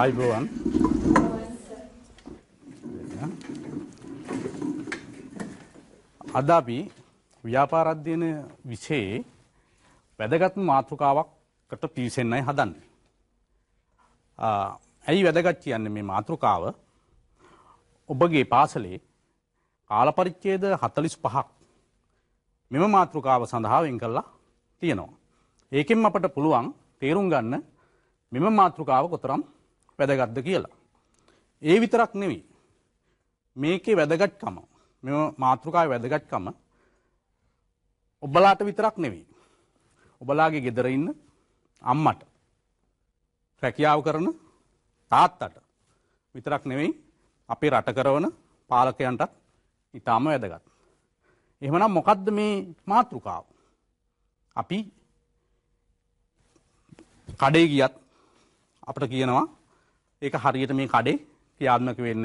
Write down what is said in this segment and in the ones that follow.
ආයිබෝවන් අද අපි ව්‍යාපාර අධ්‍යයන විෂයේ වැදගත් මාතෘකාවක්කට පිවිසෙන්නයි හදන්නේ. ඇයි වැදගත් කියන්නේ මේ මාතෘකාව? ඔබගේ පාසලේ කාල පරිච්ඡේද 45ක් මෙම මාතෘකාව සඳහා වෙන් කළා තියෙනවා. ඒකෙන් අපට පුළුවන් තේරුම් ගන්න මෙම මාතෘකාව කොතරම් වැදගත්ද කියලා. ඒ විතරක් නෙවෙයි. මේකේ වැදගත්කම මෙම මාතෘකාවේ වැදගත්කම ඔබලාට විතරක් නෙවෙයි. ඔබලාගේ ගෙදර ඉන්න අම්මට රැකියාව කරන තාත්තට විතරක් නෙවෙයි අපේ රට කරවන පාලකයන්ටත් ඉතාම වැදගත්. එහෙමනම් මොකද්ද මේ මාතෘකාව? අපි කඩේ ගියත් අපට කියනවා ඒක හරියට මේ කඩේ ක්‍රියාත්මක වෙන්න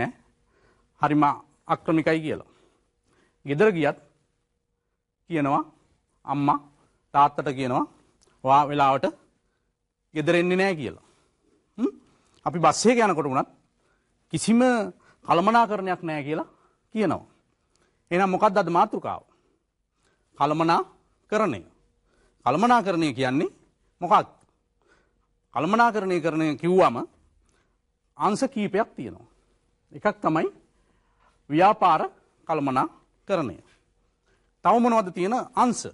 හරිම අක්‍රමිකයි කියලා. ගෙදර ගියත් කියනවා අම්මා තාත්තට කියනවා වා වෙලාවට ගෙදරෙන්නේ නෑ කියලා. අපි බස්සේ යනකොට වුණත් කිසිම කළමනාකරණයක් නෑ කියලා කියනවා. එහෙනම් මොකක්ද අද මාතෘකාව? කළමනා කරණය. කළමනා කරණය කියන්නේ මොකක්? කළමනා කරණය කරණය කිව්වම අංශ කීපයක් තියෙනවා. එකක් තමයි ව්‍යාපාර කළමනා කරණය. තව මොනවද තියෙන අංශ?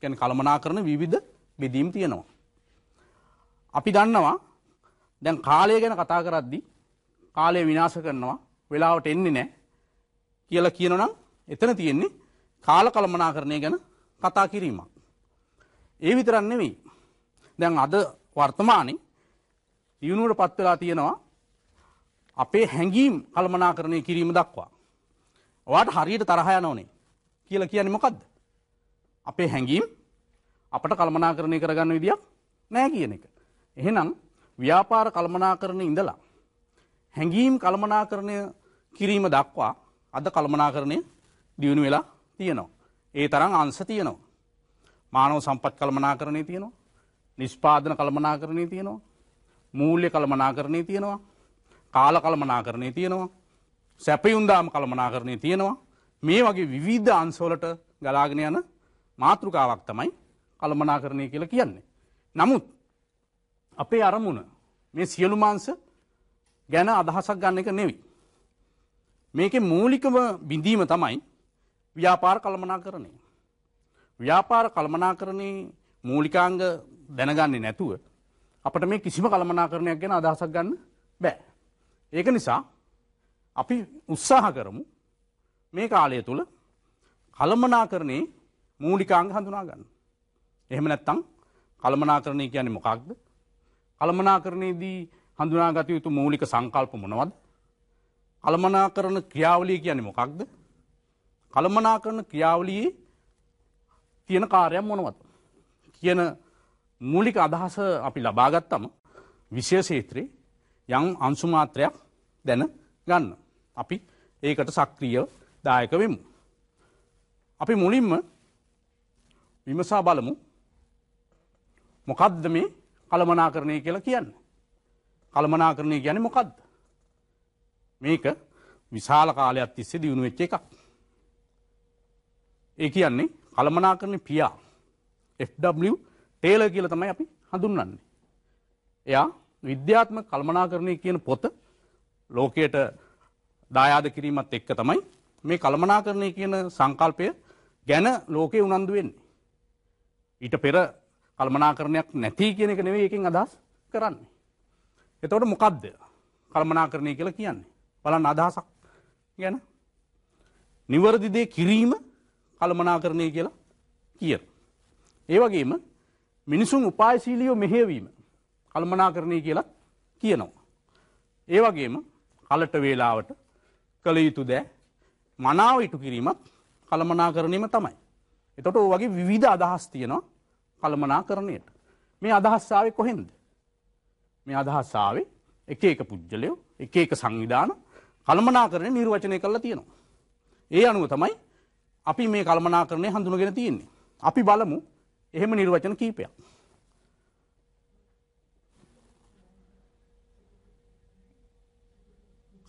කියන්නේ කළමනා කරන විවිධ බෙදීම් තියෙනවා. අපි දන්නවා දැන් කාලය ගැන කතා කරද්දී කාලය විනාශ කරනවා වෙලාවට එන්නේ නැහැ කියලා කියනනම් එතන තියෙන්නේ කාල කළමනාකරණය ගැන කතා කිරීමක්. ඒ විතරක් නෙවෙයි. දැන් අද වර්තමානයේ දියුණුවට පත් වෙලා තියෙනවා අපේ හැඟීම් කළමනාකරණය කිරීම දක්වා. ඔයාට හරියට තරහය නොනේ කියලා කියන්නේ මොකක්ද. අපේ හැඟීම් අපට කල්මනාකරණය කරගන්න විදිියක් නෑ කියන එක. එහෙනම් ව්‍යාපාර කල්මනාකරණ ඉඳලා. හැඟීම් කල්මනාකරණය කිරීම දක්වා අද කල්මනාකරණය දියුණු වෙලා තියනවා. ඒ තරම් අන්ස තියනවා. මානව සම්පත් කල්මනාකරණය තියනවා. නිෂ්පාදන කල්මනාකරණය තියනවා. මූල්‍ය කල්මනාකරණය තියනවා. කාල කළමනා කරණය තියෙනවා. සැපයුන්දාම කළමනා කරණය තියෙනවා. මේ වගේ විවිධ අන්සෝලට ගලාගෙන යන මාතෘකාවක් තමයි කළමනා කරණය කියලා කියන්නේ. නමුත් අපේ අරමුණ මේ සියලු මාංස ගැන අදහසක් ගන්න එක නෙවි. මේක මූලිකම බිඳීම තමයි ව්‍යාපාර කළමනා කරණය. ව්‍යාපාර කළමනා කරණේ මූලිකාංග දැනගන්නේ නැතුව අපට මේ කිසිම කළමනා කරණයක් ගැන අදහසක් ගන්න බෑ. ඒක නිසා අපි උත්සාහ කරමු මේ කාලය තුළ කළමනා කරණේ මූලිකාංග හඳුනා ගන්න. එහෙම නැත්තං කළමනා කරණය කියන්නේ මොකක්ද. කළමනා කරණයේදී හඳුනාගත යුතු මූලික සංකල්ප මොනවද. කළමනා කරන ක්‍රියාවලිය කියන්නේ මොකක්ද. කළමනා කරන ක්‍රියාවලියේ තියෙන කාරයක් මොනවද. කියන මූලික අදහස අපි ලබාගත්තම විශය සේත්‍රයේ යම් අංශුමාත්‍රයක් දැන ගන්න. අපි ඒකට සක්‍රිය දායක වෙමු. අපි මුලින්ම විමසා බලමු මොකද්ද මේ කළමනාකරණය කියලා කියන්න. කළමනාකරණය ගැන මොකක්ද. මේක විශාල කාලයක් තිස්සේ දියුණු වෙච්ච එකක්. ඒ කියන්නේ කළමනාකරණ පියා FW ටේල කියල තමයි අපි හඳුන්න්නේ. එයා විද්‍යාත්මක කල්මනාකරණය කියන පොත ලෝකයට දායාද කිරීමත් එක්ක තමයි මේ කල්මනාකරණය කියන සංකල්පය ගැන ලෝකේ උනන්දු වෙන්නේ. ඊට පෙර කල්මනාකරණයක් නැති කියන එක නෙවෙයි එකෙන් අදහස් කරන්නේ. එතකොට මොකද්ද කල්මනාකරණය කියලා කියන්නේ? බලන්න අදහසක් ගැන නිවැරදි දේ කිරීම කල්මනාකරණය කියලා කියන. ඒ වගේම මිනිසුන් උපායශීලීව මෙහෙයවීම කල්මනාකරණය කියලත් කියනවා. ඒ වගේම කලට වේලාවට කළ යුතු දෑ මනාව ඉටු කිරීමත් කළමනාකරණීම තමයි. එතොට වගේ විවිධ අදහස් තියෙනවා කළමනාකරණයට. මේ අදහස්සාාවේ කොහෙන්ද. මේ අදහස්සාාවේ එක එක පුද්ගලයෝ එක එක සංවිධාන කළමනාකරණය නිර්වචනය කරලා තියෙනවා. ඒ අනුව තමයි අපි මේ කළමනාකරණය හඳුනගෙන තියෙන්නේ. අපි බලමු එහෙම නිර්වචන කීපයක්.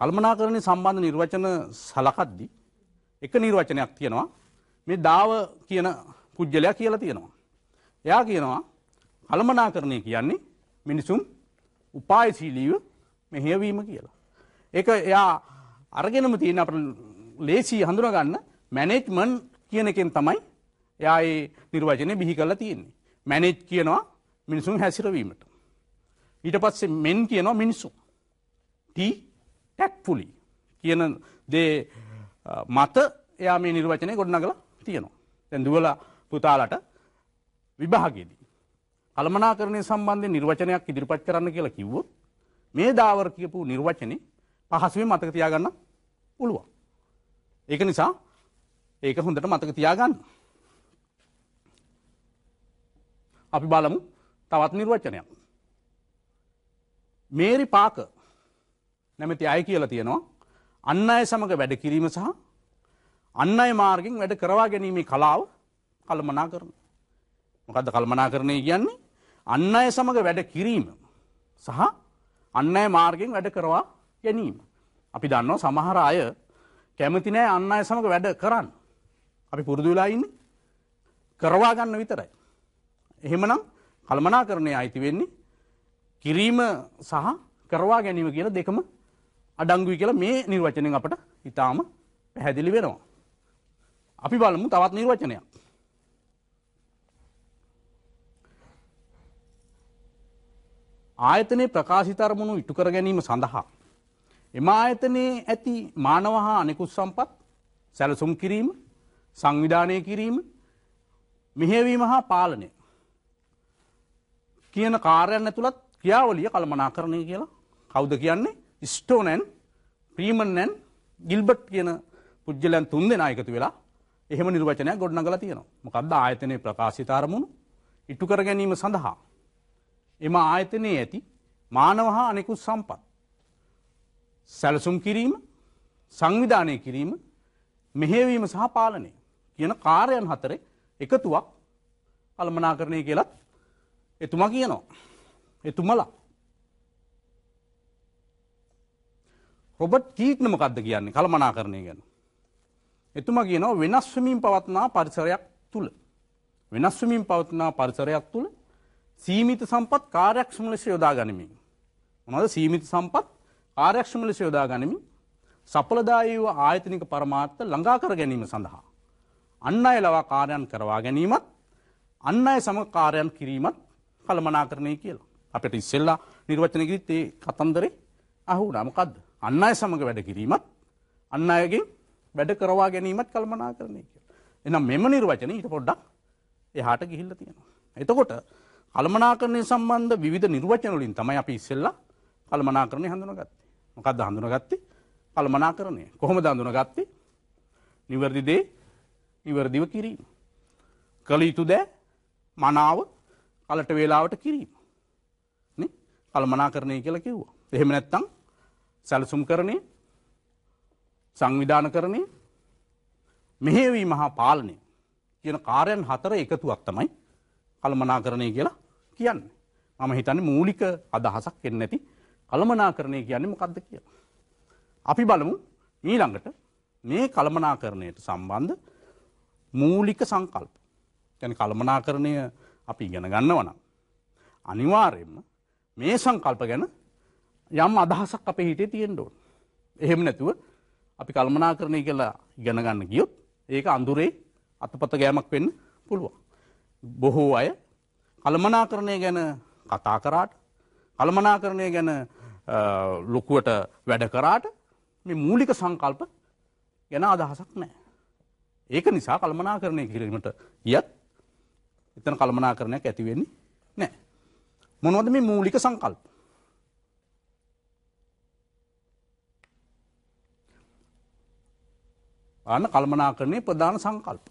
කල්මනාකරණය සම්බන්ධ නිර්වචන සලකද්දි එක නිර්වචනයක් තියෙනවා මේ දාව කියන පුද්ගලයා කියලා තියෙනවා. එයා කියනවා කළමනාකරණය කියන්නේ මිනිසුම් උපායශීලීව මෙහෙවීම කියලා. ඒක එයා අරගෙනම තියෙන අප ලේසී හඳුනගන්න මැනෙජ්මන් කියන එකෙන් තමයි එයා ඒ නිර්වචනය බිහි කරලා තියෙන්නේ. මැනෙජ් කියනවා මිනිසුන් හැසිරවීමට. ඊට පස්සේ මෙන් කියනවා මිනිසුන්. ටී ටැක්ෆුලි කියන දේ මත එයා මේ නිර්වචනය ගොඩනගල තියෙනවා. තැන් දුවල පුතාලට විභාගේදී. කළමනාකරණය සම්බන්ධය නිර්වචනයක් ඉදිරිපත් කරන්න කියලා කිව්වොත් මේ දාවර කියපු නිර්වචනය පහසුවේ මතක තියාගන්න පුළුවන්. ඒක නිසා ඒක හොඳට මතක තියාගන්න. අපි බලමු තවත් නිර්වචනයක්. මේරි පාක නැමැති අය කියලා තියෙනවා. අන්න අය සමඟ වැඩ කිරීම සහ අන්න අය මාර්ගෙන් වැඩ කරවා ගැනීමේ කලාව කල්මනා කරන. මොකද කල්මනා කරණය කියන්නේ අන්න අය සමඟ වැඩ කිරීම සහ අන්න අය මාර්ගෙන් වැඩ කරවා ගැනීම. අපි දන්නවා සමහර අය කැමති නෑ අන්න අය සමඟ වැඩ කරන්න. අපි පුරුදුලායින්නේ කරවා ගන්න විතරයි. එහෙමනම් කල්මනා කරණය අයිති වෙන්නේ කිරීම සහ කරවා ගැනීම කියලා දෙකම අඩංගුයි කියලා මේ නිර්වචනයෙන් අපට ඉතාම පැහැදිලි වෙනවා. අපි බලමු තවත් නිර්වචනයක්. ආයතනයේ ප්‍රකාශිතරමුණු ඉටු කර ගැනීම සඳහා. එම ආයතනයේ ඇති මානව හා අනෙකුත් සම්පත් සැලසුම් කිරීම සංවිධානය කිරීම මෙහෙවීම හා පාලනය කියන කාරයන්න තුළත් ක්‍රියාවලිය කළමනා කරණය කියලා කවුද කියන්නේ ස්ටෝනැන් ප්‍රීමන්නැන් ගිල්බට් කියන පුද්ජලයන් තුන් දෙෙන එකතු වෙලා එහෙම නිර්වචනය ගොඩ්නගල තියෙනවා මොකක්ද ආයතනය ප්‍රකාශිතාරමුණු ඉටු කර ගැනීම සඳහා. එම ආයතනයේ ඇති මානවහා අනෙකුත් සම්පත්. සැලසුම් කිරීම සංවිධානය කිරීම මෙහෙවීම සහ පාලනය කියන කාරයන් හතරේ එකතුවක් අල්මනා කරණය කියලත් එතුමා කියනවා. එතුමලා රොබට් කීට්න මොකක්ද කියන්නේ කළමනාකරණය ගැන. එතුමා කියනවා වෙනස්වමින් පවත්නා පරිසරයක් තුළ. වෙනස්වමින් පවත්නා පරිසරයක් තුළ සීමිත සම්පත් කාර්යක්ෂම ලෙස යොදා ගනිමින්. මොනද සීමිත සම්පත් ආරක්ෂම ලෙස යොදා ගනිමින් සපලදායව ආයතනික පරමාර්ථ ළඟාකර ගැනීම සඳහා. අන්න අය ලවා කාරයන් කරවා ගැනීමත් අන්න අය සම කාරයන් කිරීමත් කළමනාකරණය කියලා. අපට ඉස්සෙල්ලා නිර්වචනගිත් ඒ කතන්දරේ අහු නමකක්ද. අන්න අය සමඟ වැඩ කිරීමත් අන්න අයගේ වැඩ කරවා ගැනීමත් කල්මනා කරනය කිය. එනම් මෙම නිර්වචන ඊට පොඩ්ඩක් එහාට ගිහිල්ල තියෙනවා. එතකොට කළමනා කරණය සම්බන්ධ විධ නිර්වචනලින් තමයි අපි ඉස්සෙල්ලා කළමනා කරණය හඳුන ගත්තේ මොකක්ද හඳුන ගත්තේ කළමනා කරණය කොහොම දඳුන ගත්තේ නිවැරදිදේ නිවැරදිව කිරීම. කළ යුතු දෑ මනාව කලට වේලාවට කිරීම කල්මනා කරණය කියලා කිව්වා. එහෙම නැත්තම් සැලසුම් කරණය සංවිධාන කරණය මෙහෙවී මහා පාලනය කියන කාරයන් හතර එකතුවක් තමයි කළමනා කරණය කියලා කියන්න. මම හිතන්න මූලික අදහසක් එන්න ඇති කළමනා කරණය කියන්නේ මොකක්ද කියලා. අපි බලමු මීළඟට මේ කළමනා කරණයට සම්බන්ධ මූලික සංකල්ප. තැන කළමනා කරණය අපි ඉගෙන ගන්නවනම්. අනිවාර්යෙන්ම මේ සංකල්ප ගැන යම් අදහසක් අපේ හිටේ තියෙන්ට ඕන. එහෙම නැතුව අපි කල්මනා කරණය කියලා ගැනගන්න ගියොත් ඒක අඳුරේ අතපත ගෑමක් වෙන්න පුළුවන්. බොහෝ අය කළමනා කරණය ගැන කතා කරාට කළමනා කරණය ගැන ලොකුවට වැඩ කරාට මේ මූලික සංකල්ප ගැන අදහසක් නෑ. ඒක නිසා කල්මනා කරණය කිරීමට යත් එතන කල්මනා කරණයක් ඇතිවෙන්නේ නෑ. මොනොද මේ මූලික සංකල්ප අන්න කල්මනාකරණය ප්‍රධාන සංකල්ප.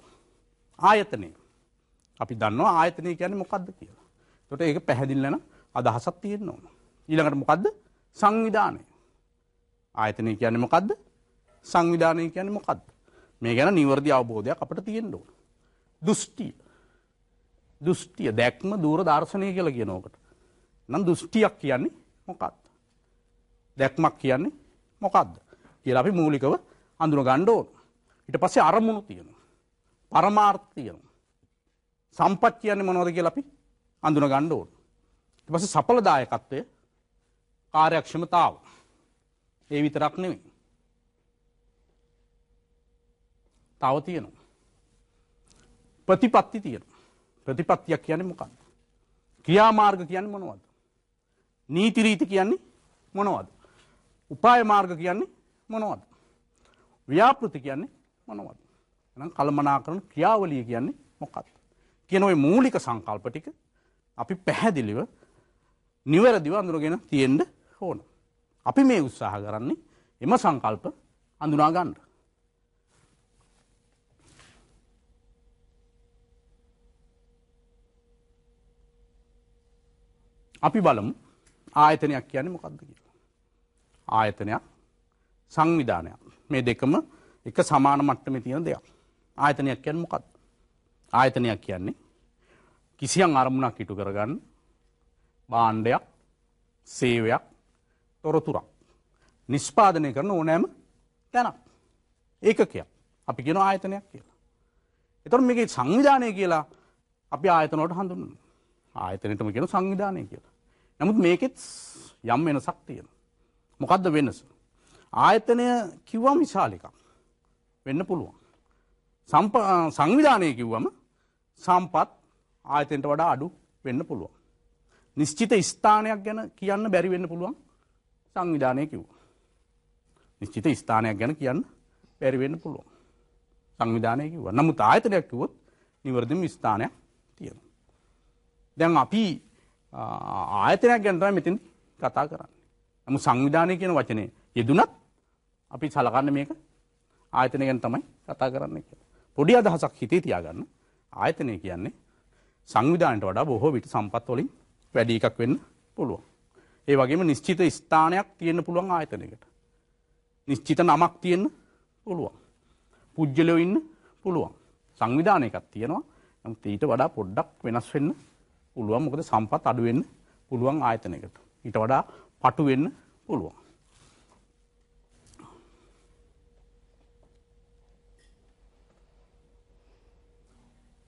ආයතනය. අපි දන්නවා ආයතනය කියන මොකක්ද කියලා. තොට ඒක පැහැදිල්ලන අදහසක් තියෙන්න්න ඕන. ඊළඟට මොකක්ද සංවිධානය. ආයතනය කියන්නේ මොකක්ද සංවිධානය කියන්නේ මොකක්ද. මේ ගැන නිවර්දි අවබෝධයක් අපට තියෙන්න්න ඕන. දෘෂ්ටිය. දෘෂ්ටිය දැක්ම දූර දර්ශනය කියලා කියනෝකට. නම් දෘෂ්ටියක් කියන්නේ මොකක්ද. දැක්මක් කියන්නේ මොකක්ද කියලා අපි මූලිකව අඳුර ගණ්ඩ ඕන. ඉට පසේ අරමුණු තියෙන. පරමාර්ථයන. සම්පත් කියන්නේ මොනවද කිය අපි අඳුන ගණ්ඩ ඕට. පස සපලදායකත්වය කාර්යක්ෂමතාව. ඒ විතරක් නෙවෙයි. තව තියෙනවා. ප්‍රතිපත්ති තියෙන. ප්‍රතිපත්තියක් කියන්නේ මොකක්ද. ක්‍රියාමාර්ග කියන්නේ මොනවද. නීතිරීති කියන්නේ මොනවද. උපාය මාර්ග කියන්නේ මොනවද. ව්‍යාපෘති කියන්නේ මොනවද. එනම් කල්මනා කරන ක්‍රියාවලිය කියන්නේ මොකක්ද. කියනොයි මූලික සංකල්ප ටික අපි පැහැදිලිව නිවැරදිව අඳුරගෙන තියෙන්ඩ ඕන. අපි මේ උත්සාහ කරන්නේ එම සංකල්ප අඳුනාගන්න. අපි බලමු ආයතනයක් කියන්නේ මොකක්ද කියලා. ආයතනයක් සංවිධානයක් මේ දෙකම එක සමාන මට්ටම තියෙන දෙයක්. ආයතනයක් කියන්න මොකත්. ආයතනයක් කියන්නේ. කිසියන් අරමුණක් ඉටු කරගන්න බාණ්ඩයක් සේවයක් තොරතුරක්. නිස්්පාදනය කරන ඕනෑම තැනක්. ඒකකයක් අපි ගෙන ආයතනයක් කියලා. එතොට මේක සංවිධානය කියලා අපි ආයතනොට හඳුන් ආයතනටම කියෙන සංවිධානය කියලා. නමුත් මේකෙත් යම් වෙනසක් තියෙන. මොකක්ද වෙනස. ආයතනය කිව්වා විශාලිකක්. වෙන්න පුළුවන්. සංවිධානය කිව්වම සම්පත් ආයතෙන්ට වඩා අඩු වෙන්න පුළුවන්. නිශ්චිත ස්ථානයක් ගැන කියන්න බැරි වෙන්න පුළුවන් සංවිධානය කිව්ව. නිශ්චිත ස්ථානයක් ගැන කියන්න බැරිවෙන්න පුළුවන්. සංවිධානය කිව නමුත් ආයතනයක් කිවොත් නිවරදිම ස්ථානයක් තියෙන. දැන් අපි ආයතනයක් ගැනටයි මෙතින් කතා කරන්න. නමු සංවිධානය කියන වචනය යෙදුනත් අපි සලකන්න මේක ආයතන ගැන තමයි කතා කරන්නේ කියලා. පොඩි අදහසක් හිතේ තියාගන්න. ආයතනය කියන්නේ සංවිධානයට වඩා බොහෝ විට සම්පත් වලින් වැඩි එකක් වෙන්න පුළුවන්. ඒ වගේම නිශ්චිත ස්ථානයක් තියෙන්න පුළුවන් ආයතනයකට. නිශ්චිත නමක් තියෙන්න පුළුවන්. පුජ්‍යලයෝ ඉන්න පුළුවන්. සංවිධානයකක් තියෙනවා. නමුත් ඊට වඩා පොඩ්ඩක් වෙනස් වෙන්න පුළුවන්. මොකද සම්පත් අඩු වෙන්න පුළුවන් ආයතනයකට. ඊට වඩා පටු වෙන්න පුළුවන්.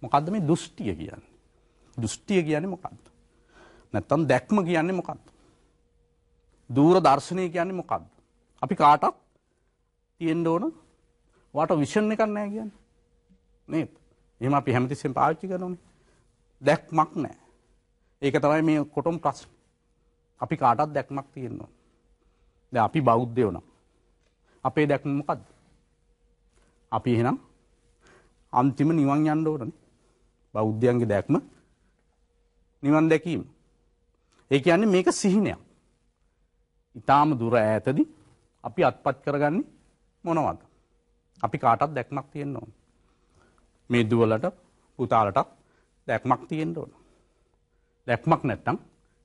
මොකක්ද මේ දෘෂ්ටිය කියන්නේ? දෘෂ්ටිය කියන්නේ මොකක්ද? නැත්තම් දැක්ම කියන්නේ මොකක්ද? දූර දර්ශනය කියන්නේ මොකක්ද? අපි කාටත් තියෙන්න ඕන වාට විෂන් එකක් නැහැ කියන්නේ. නේද? එහෙම අපි හැමතිස්සෙම පාවිච්චි කරනෝනේ. දැක්මක් නැහැ. ඒක තමයි මේ කොටම් ප්‍රශ්නේ. අපි කාටත් දැක්මක් තියෙන්න ඕන. දැන් අපි බෞද්ධයෝ නම් අපේ දැක්ම මොකද්ද? අපි එහෙනම් අන්තිම නිවන් යන්න ඕනනේ. බෞද්ධයන්ගේ දැක්ම නිවන් දැකීම. ඒ කියන්නේ මේක සිහිනයක්. ඉතාම දුර ඈතදී අපි අත්පත් කරගන්නේ මොනවද? අපි කාටත් දැක්මක් තියෙන්න ඕන. මේ දුවලට පුතාලටත් දැක්මක් තියෙන්න ඕන. දැක්මක් නැත්තම්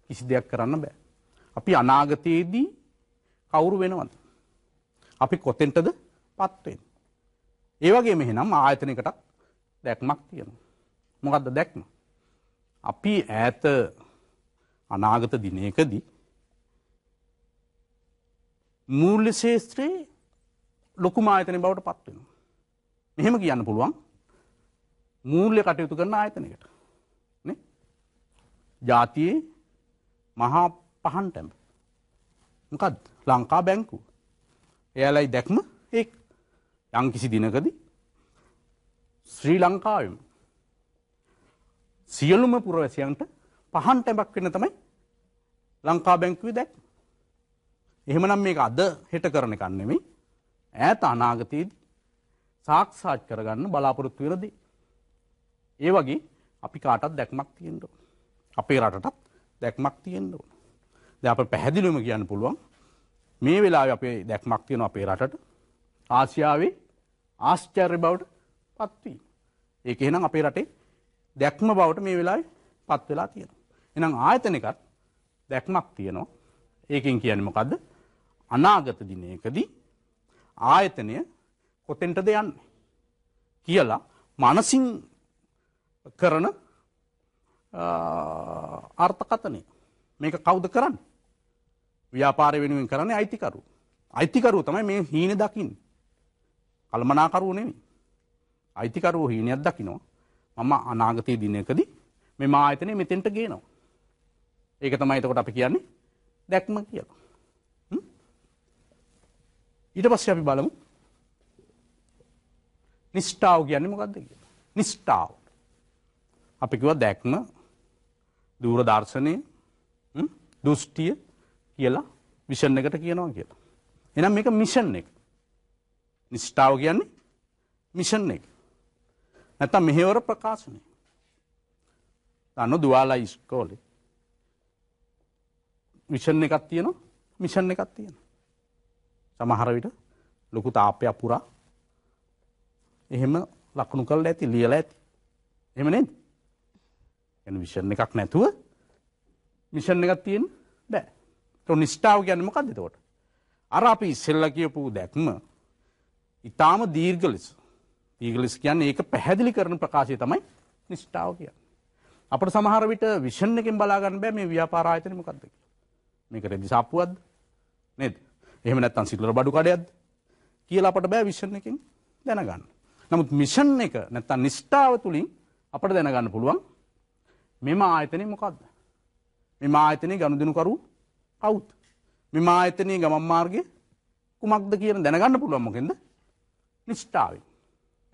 කිසි දෙයක් කරන්න බෑ. අපි අනාගතයේදී කවුරු වෙනවද? අපි කොතෙන්ටද පත් වෙන්නේ? ඒ වගේම එහෙනම් ආයතනයකට දැක්මක් තියෙනවා. මොකක්ද දැක්ම. අපි ඈත අනාගත දිනයකදී මූල්ලි ශේත්‍රයේ ලොකුම ආයතන බවට පත්වෙන. මෙහෙම කියන්න පුළුවන් මූල්ලය කටයුතු කරන ආයතනකට ජාතියේ මහා පහන් ටැම්ප මොකද ලංකා බැංකු එයාලයි දැක්ම ඒ යංකිසි දිනකදී ශ්‍රී ලංකාවෙම සියලුම පුරවැසියන්ට පහන් ටැබක් වෙන තමයි ලංකා බැංකුවේ දැක්ම. එහෙමනම් මේක අද හෙට කරන එකක් නෙමෙයි. ඈත අනාගතයේදී සාක්ෂාත් කරගන්න බලාපොරොත්තු වෙන දේ. ඒ වගේ අපි කාටත් දැක්මක් තියෙන්න ඕන. අපේ රටටත් දැක්මක් තියෙන්න ඕන. දැන් අපිට පැහැදිලිවම කියන්න පුළුවන් මේ වෙලාවේ අපේ දැක්මක් තියෙන අපේ රටට ආසියාවේ ආශ්චර්ය බවට පත්වීම. ඒක එහෙනම් අපේ රටේ දැක්ම බවට මේ වෙලායි පත් වෙලා තියෙන. එනම් ආයතන එකත් දැක්මක් තියනවා ඒකින් කියනමකක්ද අනාගත දිනයකදී ආයතනය කොතෙන්ටද යන්න කියලා මනසින් කරන අර්ථකතනය මේක කෞද කරන්න ව්‍යාපාරය වෙනුවෙන් කරන අයිතිකරු අයිතිකරු තමයි මේ හීන දකිින් කල්මනාකරුව නෙමි අයිතිකරුව හීනයක් දකිනවා මම අනාගතයේ දිනකදී මේ ආයතනය මෙතෙන්ට ගේනවා. ඒක තමයි එතකොට අපි කියන්නේ දැක්ම කියලා. ඊට පස්සේ අපි බලමු නිෂ්ඨාව කියන්නේ මොකද්ද කියලා. නිෂ්ඨාව. අපි කිව්වා දැක්ම, දූරදර්ශනය, දෘෂ්ටිය කියලා මිෂන් එකට කියනවා කියලා. එහෙනම් මේක මිෂන් එක. නිෂ්ඨාව කියන්නේ මිෂන් එක. නැතම් මෙහෙවර ප්‍රකාශනය. අන්න දවාලා ඉස්කෝලේ. විෂන් එකත් තියන මිෂන් එකත් තියෙන. සමහර විට ලොකු තාපය පුරා එහෙම ලක්ුණු කල් ඇති ලියල ඇති. එම නේද එන විෂණ එකක් නැතුව මිෂණ එකක් තියෙන් බෑ තො නිස්්ටාව ගැනම කදදකොට. අර අපි ඉස්සෙල්ල කියපු දැක්ම ඉතාම දීර්ග ලෙස පීගලිස් කියන්නේ ඒක පැහැදිලි කරන ප්‍රකාශය තමයි නිෂ්ඨාව කියන්නේ. අපට සමහර විට විෂන් එකෙන් බලා ගන්න බෑ මේ ව්‍යාපාර ආයතනෙ මොකද්ද කියලා. මේක රෙදි සාප්පුවක්ද? නේද? එහෙම නැත්නම් සිල්ලර බඩු කඩයක්ද? කියලා අපට බෑ විෂන් එකෙන් දැනගන්න. නමුත් මිෂන් එක නැත්නම් නිෂ්ඨාව තුලින් අපට දැනගන්න පුළුවන් මෙම ආයතනෙ මොකද්ද? මෙම ආයතනෙ ගනුදෙනුකරු කවුද? මෙම ආයතනෙ ගමන් මාර්ගය කුමක්ද කියන දැනගන්න පුළුවන් මොකෙන්ද? නිෂ්ඨාවෙන්.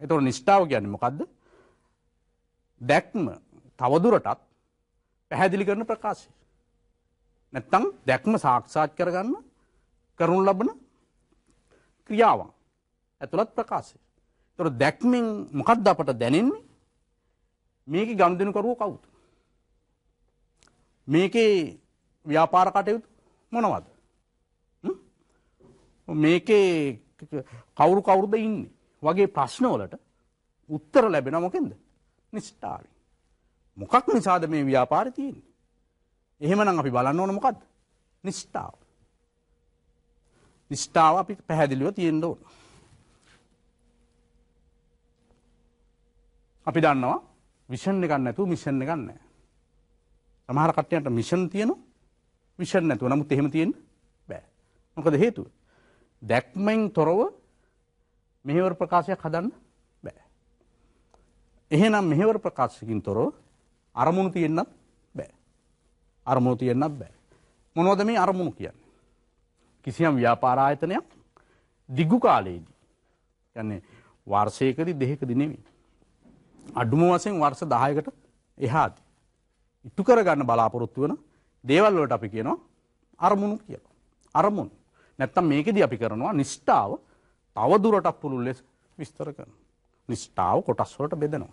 එතුට නිෂ්ඨාව ගැන මොකක්ද දැක්ම තවදුරටත් පැහැදිලි කරන ප්‍රකාශය. නැත්තං දැක්ම සාක්ෂාත් කරගන්න කරුණු ලබන ක්‍රියාවන් ඇතුළත් ප්‍රකාශය. තොර දැක්මෙන් මොකක්ද අපට දැනෙන්නේ මේක ගම්දනකරුව කවුතු. මේකේ ව්‍යාපාර කටයුතු මොනවද. මේකේ කවුරු කවුරුද ඉන්නේ. වගේ ප්‍රශ්නවලට උත්තර ලැබෙන මොකෙන්ද නිෂ්ඨාවෙන්. මොකක් නිසාද මේ ව්‍යාපාර තියෙන්නේ. එහෙමනම් අපි බලන්න ඕන මොකක්ද නිෂ්ඨාව. නිෂ්ඨාව අපි පැහැදිලිව තියෙන්ඩ ඕන. අපි දන්නවා විෂන් එකන්න ඇතු මිෂන් එකන්න. සමහර කට්ටයට මිෂන් තියන විෂන් නැතුව නමුත් එහෙම තියෙන් බෑ. මොකද හේතුව. දැක්මෙන් තොරව මෙහෙවර ප්‍රකාශයක් හදන්න බෑ. එහෙනම් මෙහෙවර ප්‍රකාශකින් තොරව අරමුණු තියෙන්නත් බෑ. අරමුණු තියෙන්නත් බෑ. මොනවද මේ අරමුණු කියන්නේ? කිසියම් ව්‍යාපාර ආයතනයක් දිගු කාලයේදී කියන්නේ වර්ෂයකදී දෙකකදී නෙමෙයි. අඩුම වශයෙන් වර්ෂ 10කට එහාදී ඉටු කරගන්න බලාපොරොත්තු වෙන දේවල් වලට අපි කියනවා අරමුණු කියලා. අරමුණු. නැත්තම් මේකෙදී අපි කරනවා නිෂ්ඨාව තවදුරටත් පුළුල් ලෙස විස්තර කරන. නිෂ්ඨාව කොටස්වලට බෙදනවා.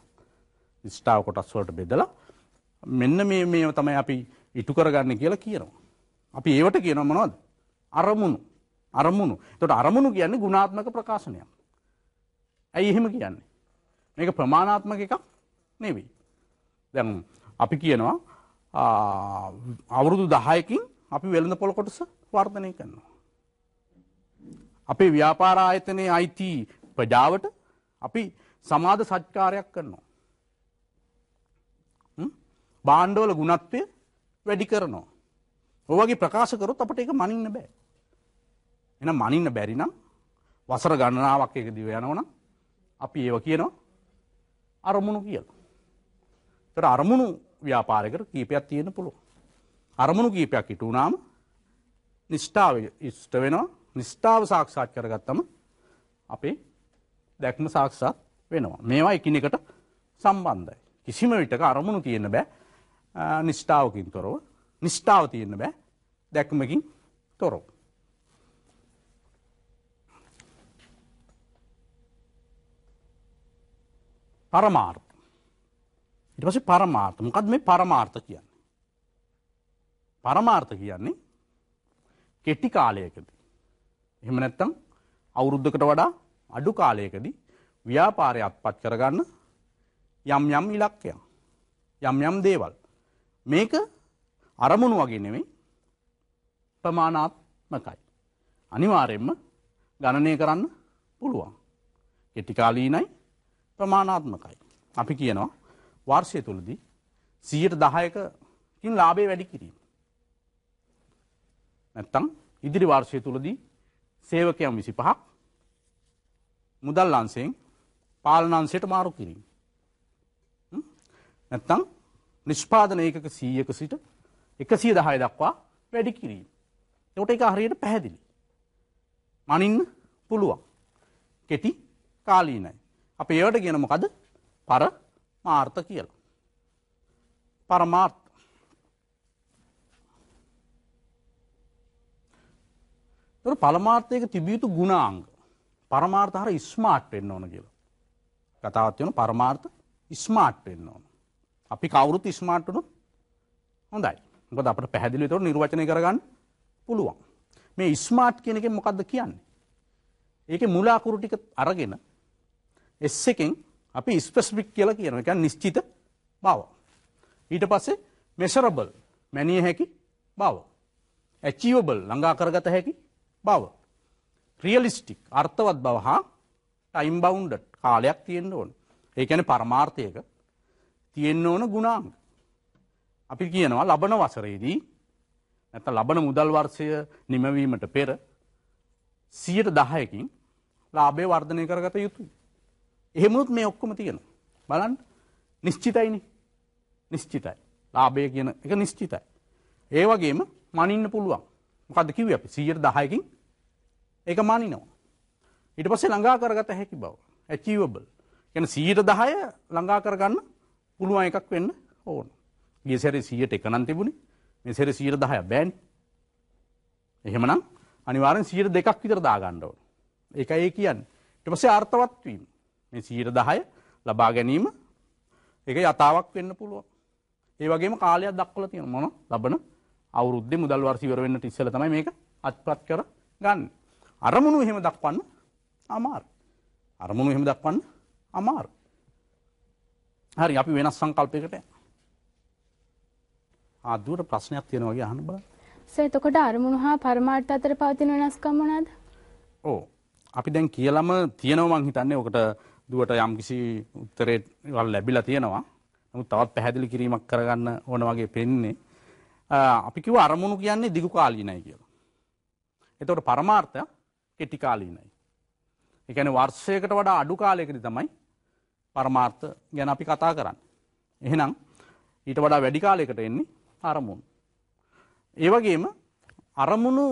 නිෂ්ඨාව කොටස්වලට බෙදලා මෙන්න මේ මේ තමයි අපි ඉටු කරගන්න කියලා කියනවා. අපි ඒවට කියනවා මොනවද? අරමුණු. අරමුණු. එතකොට අරමුණු කියන්නේ ගුණාත්මක ප්‍රකාශනයක්. ඇයි එහෙම කියන්නේ? මේක ප්‍රමාණාත්මක එකක් නෙවෙයි. දැන් අපි කියනවා අවුරුදු 10කින් අපි වෙළඳ පොළ කොටස වර්ධනය කරනවා. අපේ ව්‍යාපාර ආයතනයේ අයිති ප්‍රජාවට අපි සමාධ සත්කාරයක් කරනවා. බාණ්ඩවල ගුණත්වය වැඩි කරනවා. ඔවගේ ප්‍රකාශකරොත් අපට එක මනින්න බෑ. එන මනින්න බැරිනම් වසර ගණනාවක් එක දිව යනවන අපි ඒව කියනවා අරමුණු කියල. තර අරමුණු ව්‍යාපාරකර කීපයක් තියෙන පුළුව. අරමුණු කීපයක් ඉටුනාම් නිෂ්ඨාව ඉෂ්ට වෙනවා නිස්ථාව සාක්ෂාත් කරගත්තම අපේ දැක්ම සාක්ෂාත් වෙනවා. මේවා එකිනෙකට සම්බන්ධයි. කිසිම විටක අරමුණු තියෙන බෑ නිෂ්ඨාවකින් තොරව නිෂ්ඨාව තියෙන බෑ දැක්මකින් තොරව. පරමාර්ථ. ඊට පස්සේ පරමාර්ථ. මොකද්ද මේ පරමාර්ථ කියන්නේ? පරමාර්ථ කියන්නේ කෙටි කාලයකදී එහෙම නැත්තම් අවුරුද්ධකට වඩා අඩු කාලයකදී ව්‍යාපාරය අත්පත් කරගන්න යම් යම් ඉලක්කයන් යම් යම් දේවල් මේක අරමුණු වගේ නෙමෙයි ප්‍රමාණාත්මකයි අනිවාර්යෙන්ම ගණනය කරන්න පුළුවන් කෙටිකාලීනයි ප්‍රමාණාත්මකයි අපි කියනවා වර්ෂය තුළදී සියයට දහයකකින් ලාබේ වැඩි කිරීම නැත්තං ඉදිරි වර්ෂය තුළදී සේවකයන් විසි පහක් මුදල් අන්සයෙන් පාලනන්සයට මාරු කිරීම. නැත්තං නිෂ්පාදන ඒකක සීයක සිට එකසිය දහය දක්වා වැඩි කිරීම. එවට එක හරියට පැහැදිලි. මනින්න පුළුවන්. කෙටි කාලීනයි. අප ඒවට ගෙනමකද පර මාර්ථ කියලා. පරමාර්ථ තොර පළමාර්ථයක තිබියුතු ගුණාංග පරමාර්ථ හර ඉස්මාට් වෙන්න ඕන කියලා. කතාවත් වෙන පරමාර්ථ ඉස්මාට් වෙන්න ඕන. අපි කවුරුත් ඉස්මාට් වුණොත් හොඳයි. මොකද අපිට පැහැදිලිව ඒතකොට නිර්වචනය කරගන්න පුළුවන්. මේ ස්මාර්ට් කියන එකෙන් මොකද්ද කියන්නේ? ඒකේ මුල අකුරු ටික අරගෙන S එකෙන් අපි ස්පෙસિෆික් කියලා කියනවා. ඒ කියන්නේ නිශ්චිත බව. ඊට පස්සේ measurable මැනිය හැකි බව. achievable ළඟා කරගත හැකි බව. රියලිස්ටික් අර්ථවත් බව හා ටයිම් බවුන්ඩ කාලයක් තියෙන්න්න ඕන ඒකැන පරමාර්ථයක තියෙන්න ඕන ගුණාංග. අපි කියනවා ලබන වසරේදී ඇත ලබන මුදල් වර්ෂය නිමවීමට පෙර සියට දහයකින් ලාබේ වර්ධනය කරගත යුතුයි. එහෙමුත් මේ ඔක්කොම තියෙන. බලන් නිශ්චිතයිනි නිශ්චිතයි ලාබය කියන එක නිශ්චිතයි. ඒ වගේම මනින්න පුළුවන් මොකක්ද කිව්ව අපි සීයට දහයකින් ඒක මානිනවා. ඊට පස්සේ ළඟා කරගත හැකි බව ඇචීවබල් ගැන සීට දහය ළඟා කරගන්න පුළුවන් එකක් වෙන්න ඕන. ගිය සැරි සීයට එකනන් තිබුණි මෙසෙර සීර දහය බෑන් එහෙමනම් අනිවාරෙන් සීර දෙකක් විතර දාගන්න ඕන. ඒක ඒ කියන්න ට පසේ අර්ථවත්වීම මේ සීර දහය ලබා ගැනීම එක යථාවක් වෙන්න පුළුවන් ඒ වගේම කාලයක් දක්වල තියෙන මොන ලබන අවුරුද්ද මුදල් වර්සිවර වෙන්නට ඉස්සල තමයි මේක අත්පත් කර ගන්න. අරමුණු එහෙම දක්වන්න අමාර. අරමුණු එහෙම දක්වන්න අමාර. හරි අපි වෙනස් සංකල්පයකට ආදුවර ප්‍රශ්නයක් තියෙනවා වගේ අහන්න බලන්න. සර් එතකොට අරමුණු හා පරමාර්ථ අතර පවතින වෙනස්කම් මොනවාද? ඔව්. අපි දැන් කියලාම තියෙනවා මං හිතන්නේ ඔකට දුවට යම්කිසි උත්තරේ වල ලැබිලා තියෙනවා. නමුත් තවත් පැහැදිලි කිරීමක් කරගන්න ඕන වගේ පෙන්නේ. අපි කිව අරමුණු කියන්නේ දිගු කාලීනයි කියලා. එතවට පරමාර්ථය කෙටිකාලීනයි. එකන වර්ෂයකට වඩා අඩු කාලයකරි තමයි පරමාර්ථ ගැන අපි කතා කරන්න. එහෙනම් ඊට වඩා වැඩි කාලයකට එන්නේ අරමුණු. ඒවගේම අරමුණු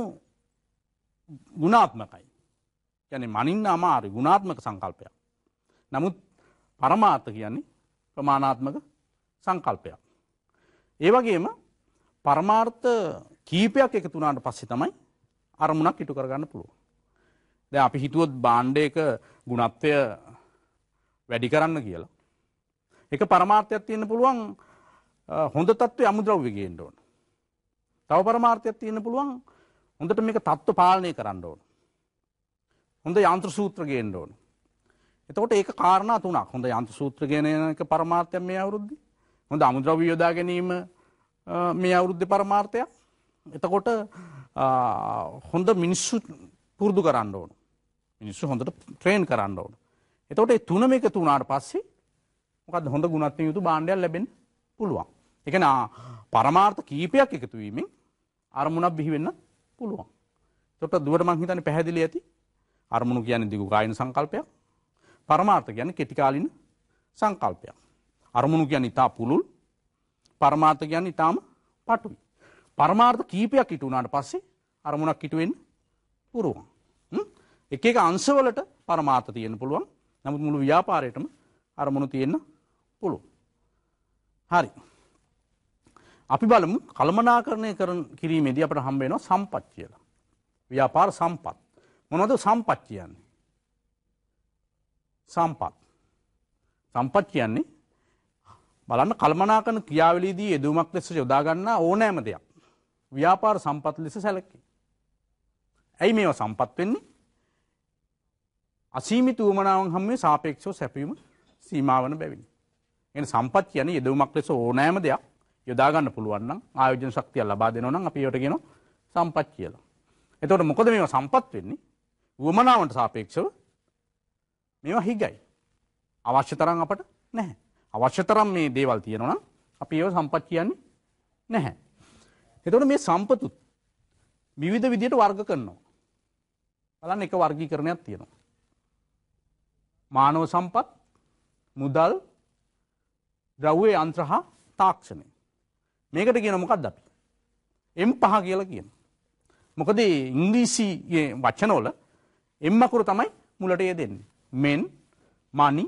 ගුණාත්මකයි. යැන මනින්න අමාරි ගුණාත්මක සංකල්පයක්. නමුත් පරමාර්ථ කියන්නේ ප්‍රමාණාත්මක සංකල්පයක්. ඒවගේම පරමාර්ථ කීපයක් එකතුනාට පස්සේ තමයි අරමුණක් ඉටු කරගන්න පුළුව. දැ අපි හිතුවොත් බාණ්ඩයක ගුණත්වය වැඩි කරන්න කියලා. එක පරමාර්ථයක් තියෙන පුළුවන් හොඳ තත්ව අමුද්‍රව්විගෙන්ට ඕන. තව පරමාර්ථයක් තියෙන පුළුවන් හොඳට මේක තත්ත්ව පාලනය කරන්න ඕන. හොඳ යන්ත්‍ර සූත්‍රගෙන්ට ඕන. එතකොට ඒක කාරණ තුනක් හොඳ යන්ත්‍ර සූත්‍රගෙන එක පරමාර්ථය මේ අවුරුද්ධි හොඳ අමුද්‍රව යොදා ගැනීම මේ අවුරුද්ධ පරමාර්ථයක් එතකොට හොඳ මිනිස්සු පුරුදු කරන්න ඕන මිනිස්සු හොඳට ට්‍රේන් කරන්න ඕන එතකොට තුනම එක තුනාට පස්සේ මොකද හොඳ ගුණත්ම යුතු බාණ්ඩයක් ලැබෙන පුළුවන් එකන පරමාර්ථ කීපයක් එකතුවීමෙන් අරමුණක් බිහිවෙන්න පුළුවන් තොට දුවට මංහිතන පැහැදිලි ඇති අරමුණු කියන දිගු ගායන සංකල්පයක් පරමාර්ථ ගැන කෙටිකාලින සංකල්පයක් අරමුණු ගැන ඉතා පුළුල් පරමාර්ථ ගැන්න ඉතාම පටුයි. පරමාර්ථ කීපයක් ඉටුනාට පස්සේ අරමුණක් ඉටුවෙන් පුරුවන්. එක එක අංශවලට පරමාර්ථ තියෙන පුළුවන් නමුත් මුළු ව්‍යාපාරයටම අරමුණු තියෙන්න පුළුව. හරි. අපි බලමු කළමනාකරණය කරන කිරීමේදී අපට හම්බේනවා සම්පත් කියලා. ව්‍යාපාර සම්පත්. මොනවද සම්පත් කියන්නේ? සම්පත්. සම්පත් කියන්නේ බලන්න කල්මනා කන ක්‍රියාවලීදී යෙදුමක් ලෙස යොදාගන්නා ඕනෑම දෙයක් ව්‍යාපාර සම්පත් ලෙස සැලකි. ඇයි මේ සම්පත් වෙන්නේ අසීමිත වූමනාවන් හම මේ සාපේක්ෂෝ සැපීම සීමාවන බැවිනි. එන සම්පත් කියන යෙදවමක් ලෙස ඕනෑම දෙයක් යොදාගන්න පුළුවන් ආයෝජන ශක්තිය ලබා දෙනවනම් අපියටගෙන සම්පත් කියලා. එතවට මොකද මේ සම්පත් වෙන්නේ වුවමනාවට සාපේක්ෂව මේවා හිගයි. අවශ්‍ය තරන් අපට නැහැ. අවශ්‍යතරම් මේ දේවල් තියෙනවා අපි ඒව සම්පත් කියන්නේ නැහැ. එතකොට මේ සම්පතුත් විවිධ විදියට වර්ග කරනවා. බලන්න එක වර්ගීකරණයක් තියෙනවා. මානව සම්පත්, මුදල්, ද්‍රව්‍ය යන්ත්‍ර හා තාක්ෂණය. මේකට කියන මොකක්ද අපි? M5 කියලා කියන. මොකද ඉංග්‍රීසි වචනවල M අකුර තමයි මුලට යෙදෙන්නේ. men, money,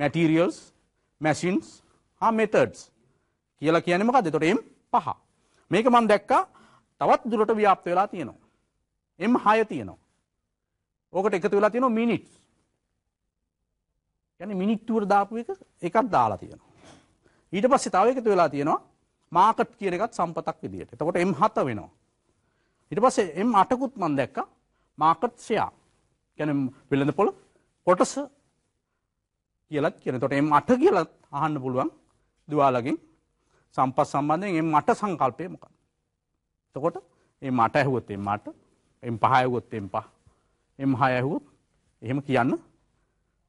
materials මැසින්ස් හා මෙතඩස් කියලා කියනමකද තොට එම් පහ මේක මන් දැක්කා තවත් දුරට ව්‍යාප්ත වෙලා තියෙනවා එම් හය තියෙනවා ඕකට එකතු වෙලා තියෙන මිනිට් යන මිනිත්තුවර දාපු එක එකත් දාලා තියෙනවා ඊට පස්සේ තව එකතු වෙලා තියෙනවා මාකට් කියන එකත් සම්පතක් විදිට තකොට එම් හත වෙනවා ඉට පස්සේ එම් අටකුත් මන් දැක්ක මාකට් සයා ගැන වෙළඳ පොළ කොටස කියලත් කියන තොට එම් අට කියලත් අහන්න පුළුවන් දවාලගින් සම්පස් සම්බන්ධයෙන් එම් මට සංකල්පය මොකක් තකොට ඒ මට ඇහුවොත් එම් මට එම් පහයගොත් එම් පහ එම් හය ඇහුවොත් එහෙම කියන්න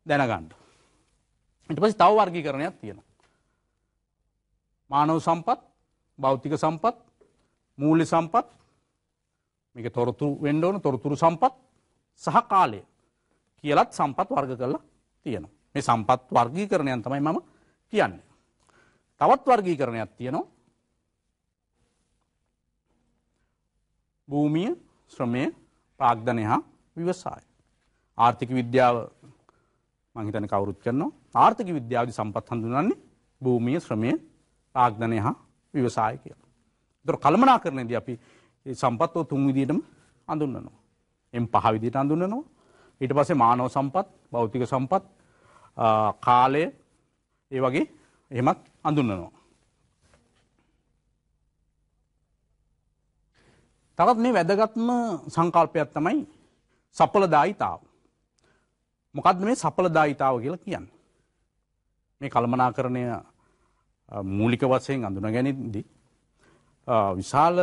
දැනගන්න ඉට පසි තව වර්ගී කරණයක් තියෙනවා මානව සම්පත් භෞතික සම්පත් මූලි සම්පත් මේක තොරතුරු වෙන්ඩ ඕන තොරතුරු සම්පත් සහ කාලය කියලත් සම්පත් වර්ග කරලා තියෙනවා මේ සම්පත් වර්ගී කරණයන් තමයි මම කියන්න. තවත් වර්ගී කරණයක් තියනවා භූමිය ශ්‍රමය ප්‍රාග්ධනය හා විවසාය. ආර්ථික විද්‍යාව මංහිතන කවරුත් කරනවා ආර්ථික විද්‍යාවදි සම්පත් හඳුනන්නේ භූමිය ශ්‍රමය ආග්ධනය හා විවසාය කියල. දොර කළමනා කරනද අපි සම්පත්ව තුන් විදිටම අඳුන්නනවා. එම් පහවිදිට අඳුන්නනවා ඊට පසේ මානෝ සම්පත් බෞතික සම්පත් කාලය ඒ වගේ එහෙමත් අඳුන්නනවා. තවත් මේ වැදගත්ම සංකල්පයක් තමයි සපලදායිතාව. මොකක්ද මේ සපලදායිතාව කියලා කියන්න. මේ කළමනාකරණය මූලික වසයෙන් අඳුන ගැනදි. විශාල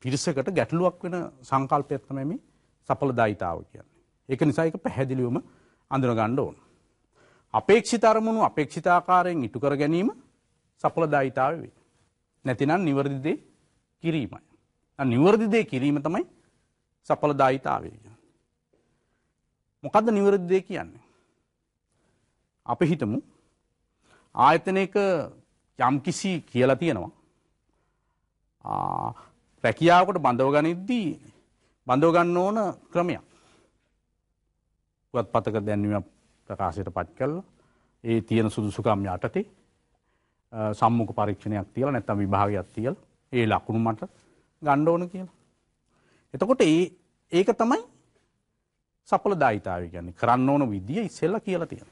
පිරිසකට ගැටලුවක් වෙන සංකල්පයක්තම මේ සපලදායිතාව කියන්නේ. ඒක නිසා එක පැහැදිලිවම අඳුන ගණ්ඩ ඕන. අපේක්ෂිත අරමුණු අපේක්ෂිතාකාරයෙන් ඉටු කර ගැනීම සඵලදායිතාව වේ. නැතිනම් නිවැරදි දේ කිරීමයි. නිවැරදි දේ කිරීම තමයි සඵලදායිතාවය කියන්නේ. මොකද්ද නිවැරදි දේ කියන්නේ? අපි හිතමු ආයතනයක යම්කිසි කියලා තියෙනවා. රැකියාවකට බඳව ගනිද්දී බඳව ගන්න ඕන ක්‍රමයක්. පුවත්පතක දැන්වීමක් ප්‍රකාශයට පත් කල්ලා ඒ තියෙන සුදුසුකම් යටතේ සම්මුක පරීක්ෂණයක් තියල නැත්තම් විභාගයක් තියල් ඒ ලකුණු මට ගණ්ඩ ඕන කියලා. එතකොට ඒ ඒක තමයි සපල දායිතාව කියන්නේ කරන්න ඕන විදිිය ඉස්සෙල්ල කියලා තියෙන.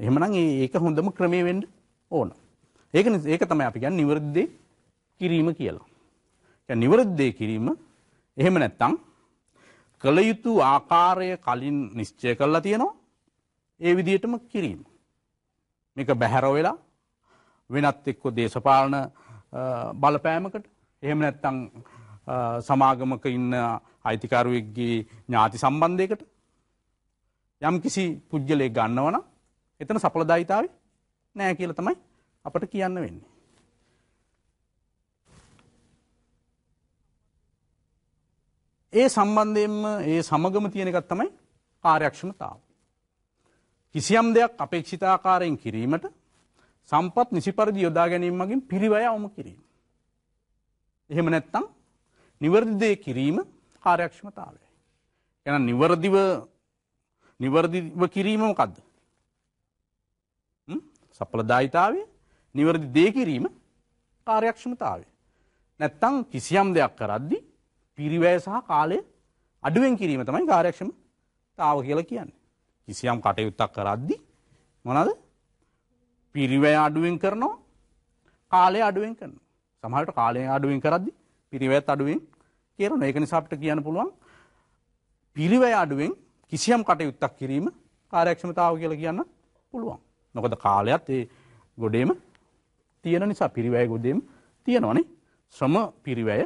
එහෙමනම් ඒක හොඳම ක්‍රමේවෙන්ඩ ඕන. ඒක ඒක තමයි අපි ගැන් නිවරද්දේ කිරීම කියලා. නිවරද්දේ කිරීම එහෙම නැත්තං කළ යුතු ආකාරය කලින් නිශ්චය කරලා තියෙනවා ඒ විදියටම කිරීම. මේක බැහැරවෙලා වෙනත් එක්කො දේශපාලන බලපෑමකට එහෙම නැත්තං සමාගමක ඉන්න අයිතිකරුවෙක්ගේ ඥාති සම්බන්ධයකට යම් කිසි පුද්ගලය ගන්නවන එතන සපලදායිතාව නෑ කියල තමයි අපට කියන්න වෙන්නේ. ඒ සම්බන්ධයෙන්ම ඒ සමගම තියෙන එකත් තමයි කාර්යක්ෂමතාව. කිසියම් දෙයක් අපේක්ෂිතාකාරයෙන් කිරීමට සම්පත් නිසිපරිදි යොදා ගැනීම මගින් පිරිවය අවම කිරීම. එහෙම නැත්තං නිවර්දිදය කිරීම කාර්යක්ෂමතාවයයි. එන නිවරදිව නිවර්දිව කිරීම මොකක්ද. සපලදායිතාවය නිවරදි දේ කිරීම කාර්යක්ෂමතාවය. නැත්තං කිසියම් දෙයක් කරද්දිී පිරිවැය සහ කාලය අඩුවෙන් කිරීම තමයි කාර්යක්ෂම තාව කියලා කියන්නේ. කිසියම් කටයුත්තක් කරද්දි මොනද පිරිවැය අඩුවෙන් කරනවා කාලය අඩුවෙන් කරනවා. සමහරට කාලය අඩුවෙන් කරද්දි පිරිවැයත් අඩුවෙන් කරනවා. ඒක නිසා අපිට කියන්න පුළුවන් පිරිවැය අඩුවෙන් කිසියම් කටයුත්තක් කිරීම කාර්යක්ෂමතාව කියලා කියන්න පුළුවන්. මොකද කාලයත් ඒ ගොඩේම තියෙන නිසා පිරිවැය ගොඩේම තියෙනවනේ. ශ්‍රම පිරිවැය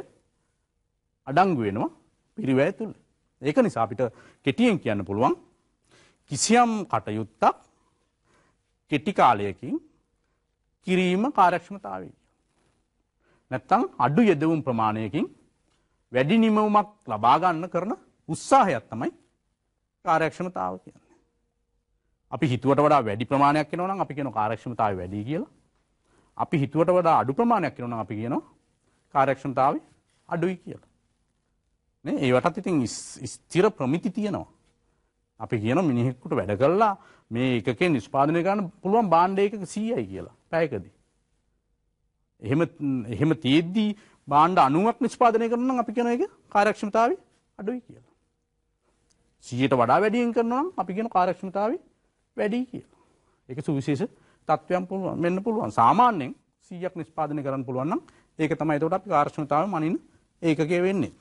අඩංගු වෙනවා පිරිවැය තුළ. ඒක නිසා අපිට කෙටියෙන් කියන්න පුළුවන් කිසියම් කටයුත්තක් කෙටි කාලයකින් කිරීම කාර්යක්ෂමතාවය. නැත්තම් අඩු යෙදවුම් ප්‍රමාණයකින් වැඩි නිමවුමක් ලබා ගන්න කරන උත්සාහයක් තමයි කාර්යක්ෂමතාව කියන්නේ. අපි හිතුවට වඩා වැඩි ප්‍රමාණයක් වෙනවා නම් අපි කියන කාර්යක්ෂමතාවය වැඩි කියලා. අපි හිතුවට වඩා අඩු ප්‍රමාණයක් වෙනවා නම් අපි කියනවා කාර්යක්ෂමතාවය අඩුයි කියලා. ඒවටත් ඉතින් ස්තිර ප්‍රමිති තියෙනවා. අපි කියන මිනිහෙක්කුට වැඩ කල්ලා මේ එකකෙන් නිස්පාදනය ගන්න පුළුවන් බාණ්ඩයක සීයයි කියලා පැයකදී. එහෙම තියද්දී බාණ්ඩ අනුවක් නිස්පාදනය කරන අපි කෙන එක කාරක්ෂමතාව අඩුයි කියලා. සියට වඩා වැඩියෙන් කරනම් අපි කියෙන කාරක්ෂමතාව වැඩී කියලා. එක සුවිශේෂ තත්ත්වයන් පුළුවන් මෙන්න පුළුවන් සාමාන්‍යෙන් සීයක් නිස්පාදනය කරන්න පුළුවන් ඒක තමයි තොට අපි කාර්ක්ෂමතාව මනින් ඒකගේ වෙන්නේ.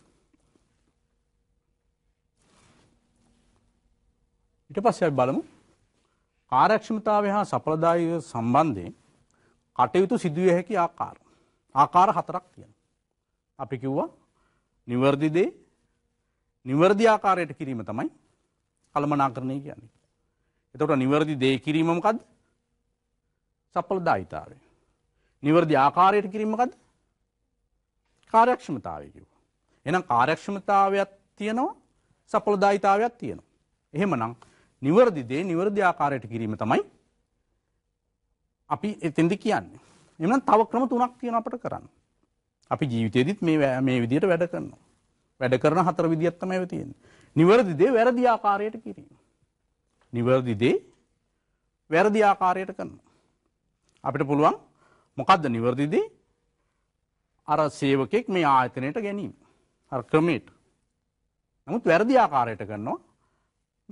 ඉට පස්ස අපි බලමු ආරක්ෂමතාවය හා සඵලදායීව සම්බන්ධයෙන් කටයුතු සිදුවිය හැකි ආකාර ආකාර හතරක් තියෙනවා. අපි කිව්වා නිවර්දි දේ නිවර්දි ආකාරයට කිරීම තමයි කළමනාකරණය කියන්නේ. එතකොට නිවර්දි දේ කිරීම මොකද්ද? සඵලදායීතාවය. නිවර්දි ආකාරයට කිරීම මොකද්ද? කාර්යක්ෂමතාවය කිව්වා. එහෙනම් කාර්යක්ෂමතාවයක් තියෙනවා සඵලදායීතාවයක් තියෙනවා. එහෙමනම් නිවර්දි දේ නිවර්දි ආකාරයට කිරීම තමයි අපි එතෙන්ද කියන්නේ. එමනම් තව ක්‍රම තුනක් තියෙන අපට කරන්න. අපි ජීවිතේදීත් මේ මේ විදිහට වැඩ කරනවා. වැඩ කරන හතර විදිහක් තමයි ඒ තියෙන්නේ. නිවර්දි දේ වැරදි ආකාරයට කිරීම. නිවර්දි දේ වැරදි ආකාරයට කරනවා. අපිට පුළුවන් මොකද්ද නිවර්දි දේ? අර සේවකෙක් මේ ආයතනයට ගැනීම. අර ක්‍රමයට. නමුත් වැරදි ආකාරයට කරනවා.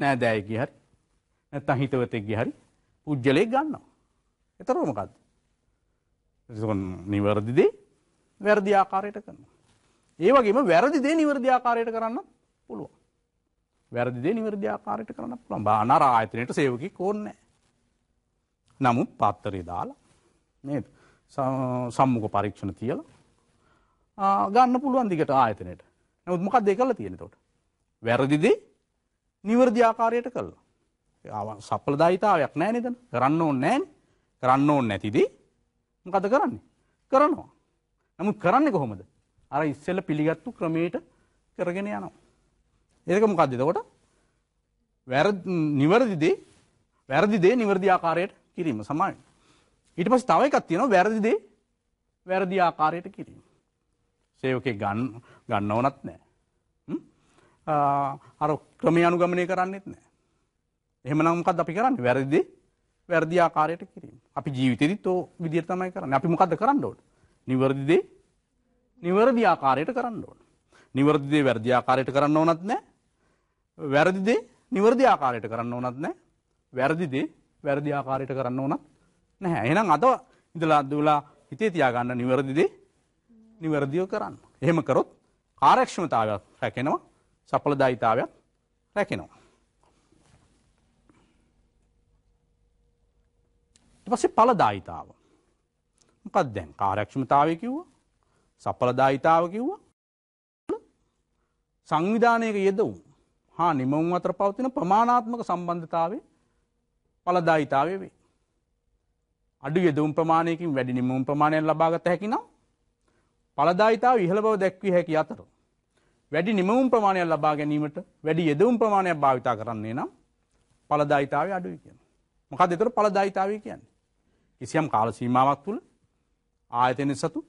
නෑදෑයගේ හරි නැත්තම් හිතවතෙක්ගේ හරි පුජ්‍යලයක් ගන්නවා. එතකොට මොකද්ද? නිවැරදි දේ වැරදි ආකාරයට කරනවා. ඒ වගේම වැරදි දේ නිවැරදි ආකාරයට කරන්න පුළුවන්. වැරදි දේ නිවැරදි ආකාරයට කරන්න පුළුවන්. බානර ආයතනයට සේවකෙක් ඕනේ නැහැ. නමුත් පත්තරේ දාලා නේද? සම්මුඛ පරීක්ෂණ තියලා ගන්න පුළුවන් දිගට ආයතනයට. නමුත් මොකක්ද ඒ කරලා තියෙන්නේ එතකොට? වැරදි දේ නිවර්දි ආකාරයට කල්ලා. සප්‍රදායිතාවයක් නෑනෙදන කරන්න ඕන්න නෑන් කරන්න ඕන්න නැතිදී මකද කරන්නේ කරනවා. නමුත් කරන්න කොහොමද අර ඉස්සෙල්ල පිළිගත්තු ක්‍රමයට කරගෙන යනවා. ඒකම කද්දකොට නිවරදිදේ වැරදිදේ නිවරදි ආකාරයට කිරීම සමයි. ඊට පස් තවයි එකක් තියෙන වැරදිදේ වැරදි ආකාරයට කිරීම. සේවකේ ගන්න ගන්න ඕනත් නෑ අර ක්‍රමය අනුගමනය කරන්නෙත් නෑ. එහෙමනම් මොකක්ද අපි කරන්නේ? වැරදි වැරදි ආකාරයට කිරීම. අපි ජීවිතේදීත් ඕ විදිහට තමයි කරන්නේ. අපි මොකද්ද කරන්න ඕන? නිවැරදි දේ නිවැරදි ආකාරයට කරන්න ඕන. නිවැරදි දේ වැරදි ආකාරයට කරන්න ඕනත් නෑ. වැරදි දේ නිවැරදි ආකාරයට කරන්න ඕනත් නෑ. වැරදි දේ වැරදි ආකාරයට කරන්න ඕනත් නැහැ. එහෙනම් අද ඉඳලා දුවලා හිතේ තියාගන්න නිවැරදි දේ නිවැරදිව කරන්න. එහෙම කරොත් කාර්යක්ෂමතාවයක් රැකෙනවා. සඵලදායිතාවයක් රැකෙනවා. ඊට පස්සේ ඵලදායිතාව. මොකක්ද දැන් කාර්යක්ෂමතාවය කිව්වා. සඵලදායිතාව කිව්වා. සංවිධානයක යෙදවුම් හා නිමවුම් අතර පවතින ප්‍රමාණාත්මක සම්බන්ධතාවේ ඵලදායිතාවය වේ. අඩු යෙදවුම් ප්‍රමාණයකින් වැඩි නිමවුම් ප්‍රමාණයක් ලබාගත හැකි නම් ඵලදායිතාව ඉහළ බව දැක්විය හැකි අතර වැඩි නිමවුම් ප්‍රමාණයක් ලබා ගැනීමට වැඩි යෙදවුම් ප්‍රමාණයක් භාවිතා කරන්නේ නම් පලදායිතාව අඩුයි කියන. මොකක් දෙතර පලදායිතාවය කියන්නේ. කිසියම් කාල සීමාවක් තුළ ආයතන සතු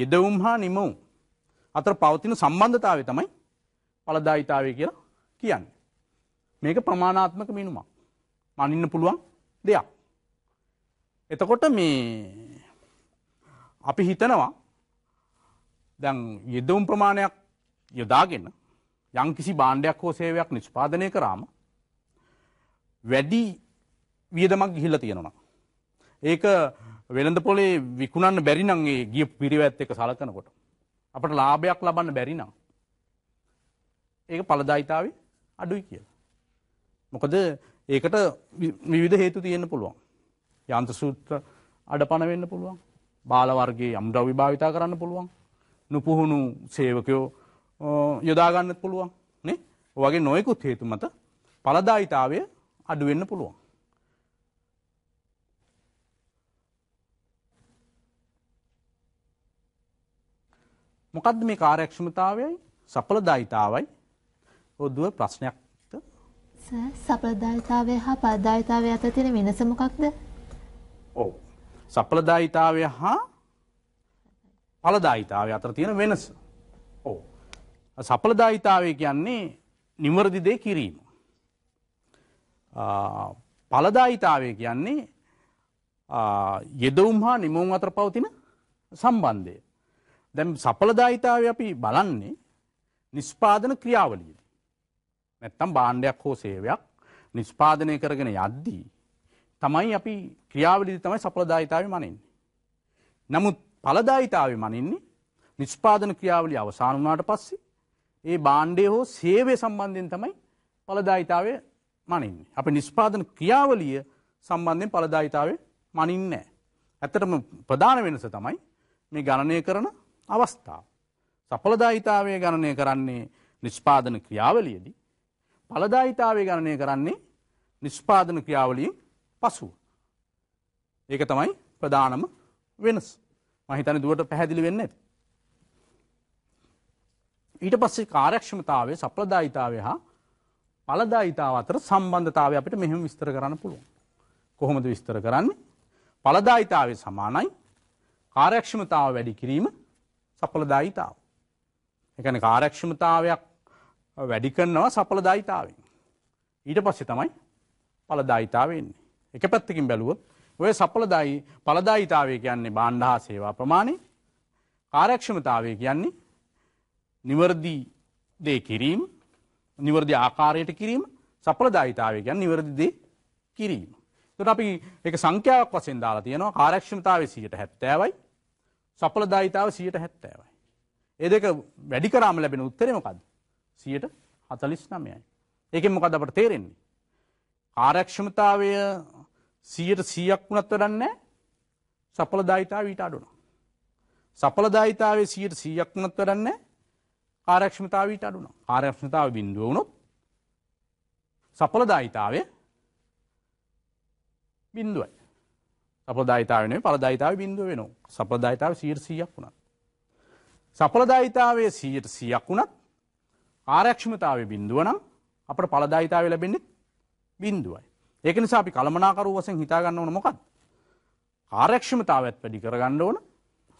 යෙදවුම් හා නිමවුම් අතර පවතින සම්බන්ධතාව තමයි පලදායිතාවය කියලා කියන්නේ. මේක ප්‍රමාණාත්මක මිනුමක් මනින්න පුළුවන් දෙයක්. එතකොට මේ අපි හිතනවා දැන් යෙදවුම් ප්‍රමාණයක් යොදාගෙන යංකිසි බාණ්ඩයක් හෝ සේවයක් නිෂ්පාදනය කරාම වැඩි වියදමක් ගිහිල්ලා තියෙනවා. ඒක වෙළඳ පොලේ විකුණන්න බැරි නම් ඒ ගිය පිරිවැත් එක සලකනකොට අපට ලාභයක් ලබන්න බැරි නම් ඒක පළදායිතාවේ අඩුයි කියලා. මොකද ඒකට විවිධ හේතු තියෙන්න පුළුවන්. යන්ත්‍ර සූත්‍ර අඩපණ වෙන්න පුළුවන්. බාලවර්ගේ යම්ද්‍රව්‍ය භාවිතා කරන්න පුළුවන්. නුපුහුණු සේවකයෝ යොදාගන්න පුළුවන් නේ වගේ නොයකුත් හේතු මත පලදායිතාවය අඩුවෙන්න පුළුවන්. මොකද මේ කාර්යක්ෂමතාවයයි සපලදායිතාවයි ඔදුව ප්‍රශ්නයක් සපලදායිතාවය හා පලදායිතාවය අතර තියෙන වෙනස මොකක්ද? ඔව්. සපලදායිතාවය හා පලදායිතාවය අතර තියෙන වෙනස. ඔව්. සඵලදායිතාවය කියන්නේ නිවරදි දේ කිරීම. පලදායිතාවය කියන්නේ යෙදවුම් හා නිමුම් අතර පවතින සම්බන්ධය. දැම් සඵලදායිතාව අපි බලන්නේ නිස්්පාදන ක්‍රියාවලියද. නැත්තම් බාණ්ඩයක් හෝ සේවයක් නිස්්පාදනය කරගෙන යද්දී. තමයි අපි ක්‍රියාවලිදි තමයි සඵලදායිතාව මනින්නේ. නමුත් පලදායිතාව මනින්නේ නිස්්පාදන ක්‍රියාවලි අවසාන වනාට පස්සේ ඒ බාණ්ඩය හෝ සේවය සම්බන්ධයෙන් තමයි පලදායිතාවය මනින්නේ. අප නිස්්පාදන ක්‍රියාවලිය සම්බන්ධයෙන් පලදායිතාවේ මනින්නේ. ඇත්තටම ප්‍රධාන වෙනස තමයි මේ ගණනය කරන අවස්ථාව. සපලදායිතාවය ගණනය කරන්නේ නිස්්පාදන ක්‍රියාවලියදී. පලදායිතාවේ ගණනය කරන්නේ නිස්්පාදන ක්‍රියාවලියෙන් පසුව. ඒක තමයි ප්‍රධානම වෙනස් මහිතන දුවට පැහැදිලි වෙන්න ඇති. ඊට පස්සේ කාර්යක්ෂමතාවය සප්‍රදායිතාවය හා පලදායිතාව අතර සම්බන්ධතාවය අපිට මෙහෙම විස්තර කරන්න පුළුවන්. කොහොමද විස්තර කරන්නේ? පලදායිතාවය සමානයි කාර්යක්ෂමතාව වැඩි කිරීම සපලදායිතාව. එකන කාරක්ෂමතාවයක් වැඩි කරනවා සපලදායිතාවෙන්. ඊට පස්සේ තමයි පලදායිතාවවෙන්නේ. එක පැත්තකින් බැලුවොත් ඔය සපලදායි පලදායිතාවය කියන්නේ බාණ්ඩහා සේවා ප්‍රමාණය කාරක්ෂමතාවය කියන්නේ නිවර්දි දේ කිරීම් නිවර්දි ආකාරයට කිරීම සපලදායිතාවයකයන් නිවැරදිදේ කිරීම. තුට අපි එක සංඛ්‍යාවක් වසෙන් දාලා තියනවා කාරක්ෂමතාව සියට හැත්තෑවයි සපලදායිතාව සියට හැත්තෑවයි. එදක වැඩි කරාම ලැබෙන උත්තරමකද සියට හතලිස් නමයයි. එක මොකද අපට තේරෙන්නේ. ආරක්ෂමතාවය සියට සීයක් වුණත් වඩන්නේ සපලදායිතාව ඊට අඩුන. සපලදායිතාවේ සියට සීයක් වුණත් වඩන්නේ ආරක්ෂමතාවට අඩුන ආරක්ෂණතාව බින්දුව වුණොත් සපලදායිතාවය බින්දුවයි සපලදායිතාවනේ පලදායිතාව බින්දුව වෙනවා සපලදායිතාව සීර්සීයක් වුණත් සපලදායිතාවය සීයට සියක් වුණත් ආරක්ෂමතාව බින්දුවනම් අපට පලදායිතාව ලැබෙන්නේ බින්දුවයි ඒක නිසා අපි කළමනාකරු වසෙන් හිතාගන්න ඕන මොකක් ආරක්ෂමතාවත් වැඩි කරගන්න ඕන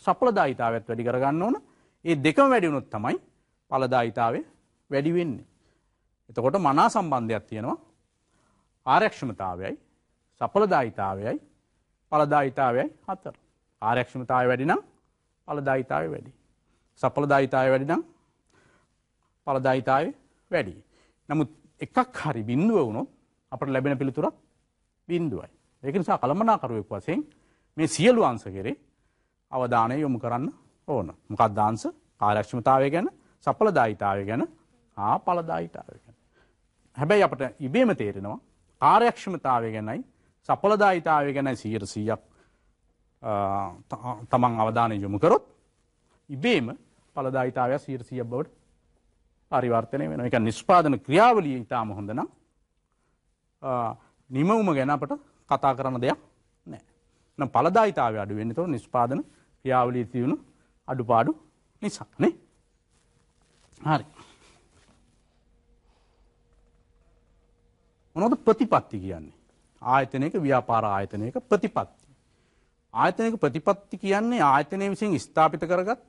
සපලදායිතාවත් වැඩි කරගන්න ඕන ඒ දෙකම වැඩිවුණොත් තමයි ඵලදායිතාවය වැඩි වෙන්නේ. එතකොට මනා සම්බන්ධයක් තියෙනවා ආරක්ෂමතාවයයි සඵලදායිතාවයයි ඵලදායිතාවයයි හතර. ආරක්ෂමතාවය වැඩි නම් ඵලදායිතාවය වැඩි. සඵලදායිතාවය වැඩි නම් ඵලදායිතාවය වැඩි. නමුත් එකක් හරි බිඳුව වුණොත් අපට ලැබෙන පිළිතුරක් බිඳුවයි. ඒක නිසා කළමනාකරුවෙක් වශයෙන් මේ සියලු අංශ කෙරේ අවධානය යොමු කරන්න ඕන. මොකක්ද අංශ? ආරක්ෂමතාවය ගැන සපලදායිතාව ගැන ආ පලදායිතාව ගැන. හැබැයි අපට ඉබේම තේරෙනවා ආර්යක්ෂමතාවය ගැනයි සපලදායිතාව ගැනයි සීර සීයක් තමන් අවධානය යොමු කරොත් ඉබේම පලදායිතාවයක් සීරසිය බවට පරිවර්තනය වෙන එක නිස්්පාදන ක්‍රියාවලිය ඉතාම හොඳනම් නිමවුම ගැන අපට කතා කරන දෙයක් නෑ නම් පලදායිතාව අඩුවෙන්න්නතව නිස්්පාදන ක්‍රියාවලී තියුණු අඩුපාඩු නිසා නේ හරි. මොනවද ප්‍රතිපත්ති කියන්නේ? ආයතනයක ව්‍යාපාර ආයතනයක ප්‍රතිපත්ති. ආයතනයක ප්‍රතිපත්ති කියන්නේ ආයතනය විසින් ස්ථාපිත කරගත්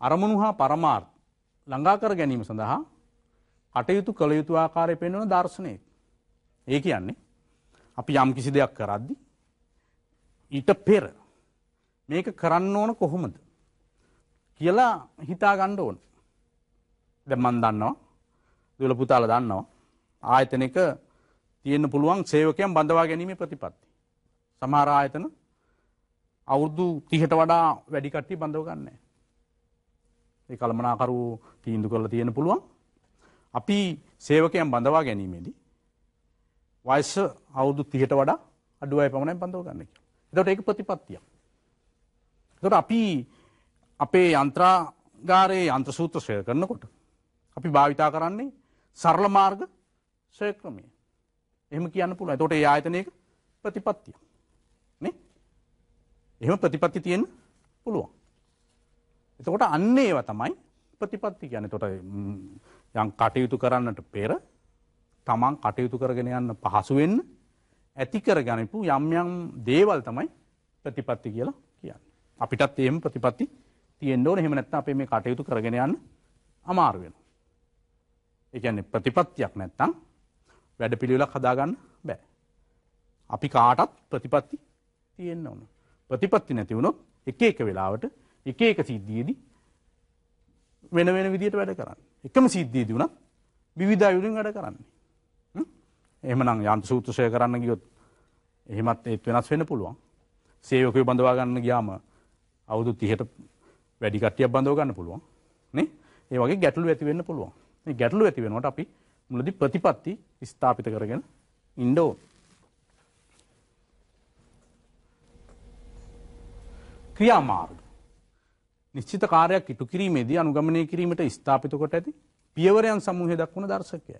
අරමුණු හා පරමාර්ථ ළඟා කර ගැනීම සඳහා කටයුතු කළ යුතු ආකාරය පෙන්වන දර්ශනය. ඒ කියන්නේ අපි යම් කිසි දෙයක් කරද්දි ඊට පෙර මේක කරන්න ඕන කොහොමද කියලා හිතා ගණ්ඩ ඕන දැම්මන් දන්නවා දුල පුතාල දන්නවා ආයතනක තියෙන්න පුළුවන් සේවකයන් බඳවා ගැනීම ප්‍රතිපත්ති. සමහර ආයතන අවුරුදු තිහට වඩා වැඩිකට්ටි බඳවගන්න. ඒ කළමනාකරු තීන්දු කරලා තියෙන පුළුවන්. අපි සේවකයන් බඳවා ගැනීමේදී. වයිස අවුදු තිහට වඩා අඩුවයි පමණයි බඳවගන්න කිය. එතට ඒක ප්‍රතිපත්තිය. තොට අපි අපේ යන්ත්‍රාගාරයේ අන්ත්‍රසූත්‍ර ශය කරනකොට අපි භාවිතා කරන්නේ සරල මාර්ග සයක්‍රමය එහම කියන්න පුළුව තොට ඒ ආයතනයක ප්‍රතිපත්තිය එහෙම ප්‍රතිපත්ති තියෙන පුළුවන් එතකොට අන්න ඒව තමයි ප්‍රතිපත්ති ගැන තොට යම් කටයුතු කරන්නට පෙර තමන් කටයුතු කරගෙන යන්න පහසුවෙන්න ඇතිකර ගැනපු යම් යම් දේවල් තමයි ප්‍රතිපත්ති කියලා කියන්න. අපිටත් එම ප්‍රතිපත්ති තියෙන්ඩෝ හෙමනැත්ත අපේ මේ කටයුතු කරගෙන යන්න අමාරුවෙන. එකන්නේ ප්‍රතිපත්තියක් නැත්තං වැඩ පිළිවෙලක් හදාගන්න බෑ. අපි කාටත් ප්‍රතිපත්ති තියෙන්න්න ඕන. ප්‍රතිපත්ති නැතිවුණොත් එක එක වෙලාවට එක එක සිද්ධියදී වෙන වෙන විදියට වැඩ කරන්න. එකම සිද්ධියද වුණත් විවිධයුරින් වැඩ කරන්නේ. එහමනම් යන්ත සූත්‍රෂය කරන්න ගියොත් එහෙමත් ඒත් වෙනස් වෙන පුළුවන්. සේවකය බඳවාගන්න ගියාම අවුදු තිහට වැඩිකටිය බඳව ගන්න පුළුවන් නේ ඒ වගේ ගැටලු ඇතිවෙන්න පුළුවන්. මේ ගැටලු ඇති වෙනකොට අපි මුලදී ප්‍රතිපත්ති ස්ථාපිත කරගෙන ඉන්න ඕන. ක්‍රියාමාර්ග නිශ්චිත කාර්යයක් ඉටු කිරීමේදී අනුගමනය කිරීමට ස්ථාපිත කොට ඇති පියවරයන් සමූහය දක්වන දර්ශකයයි.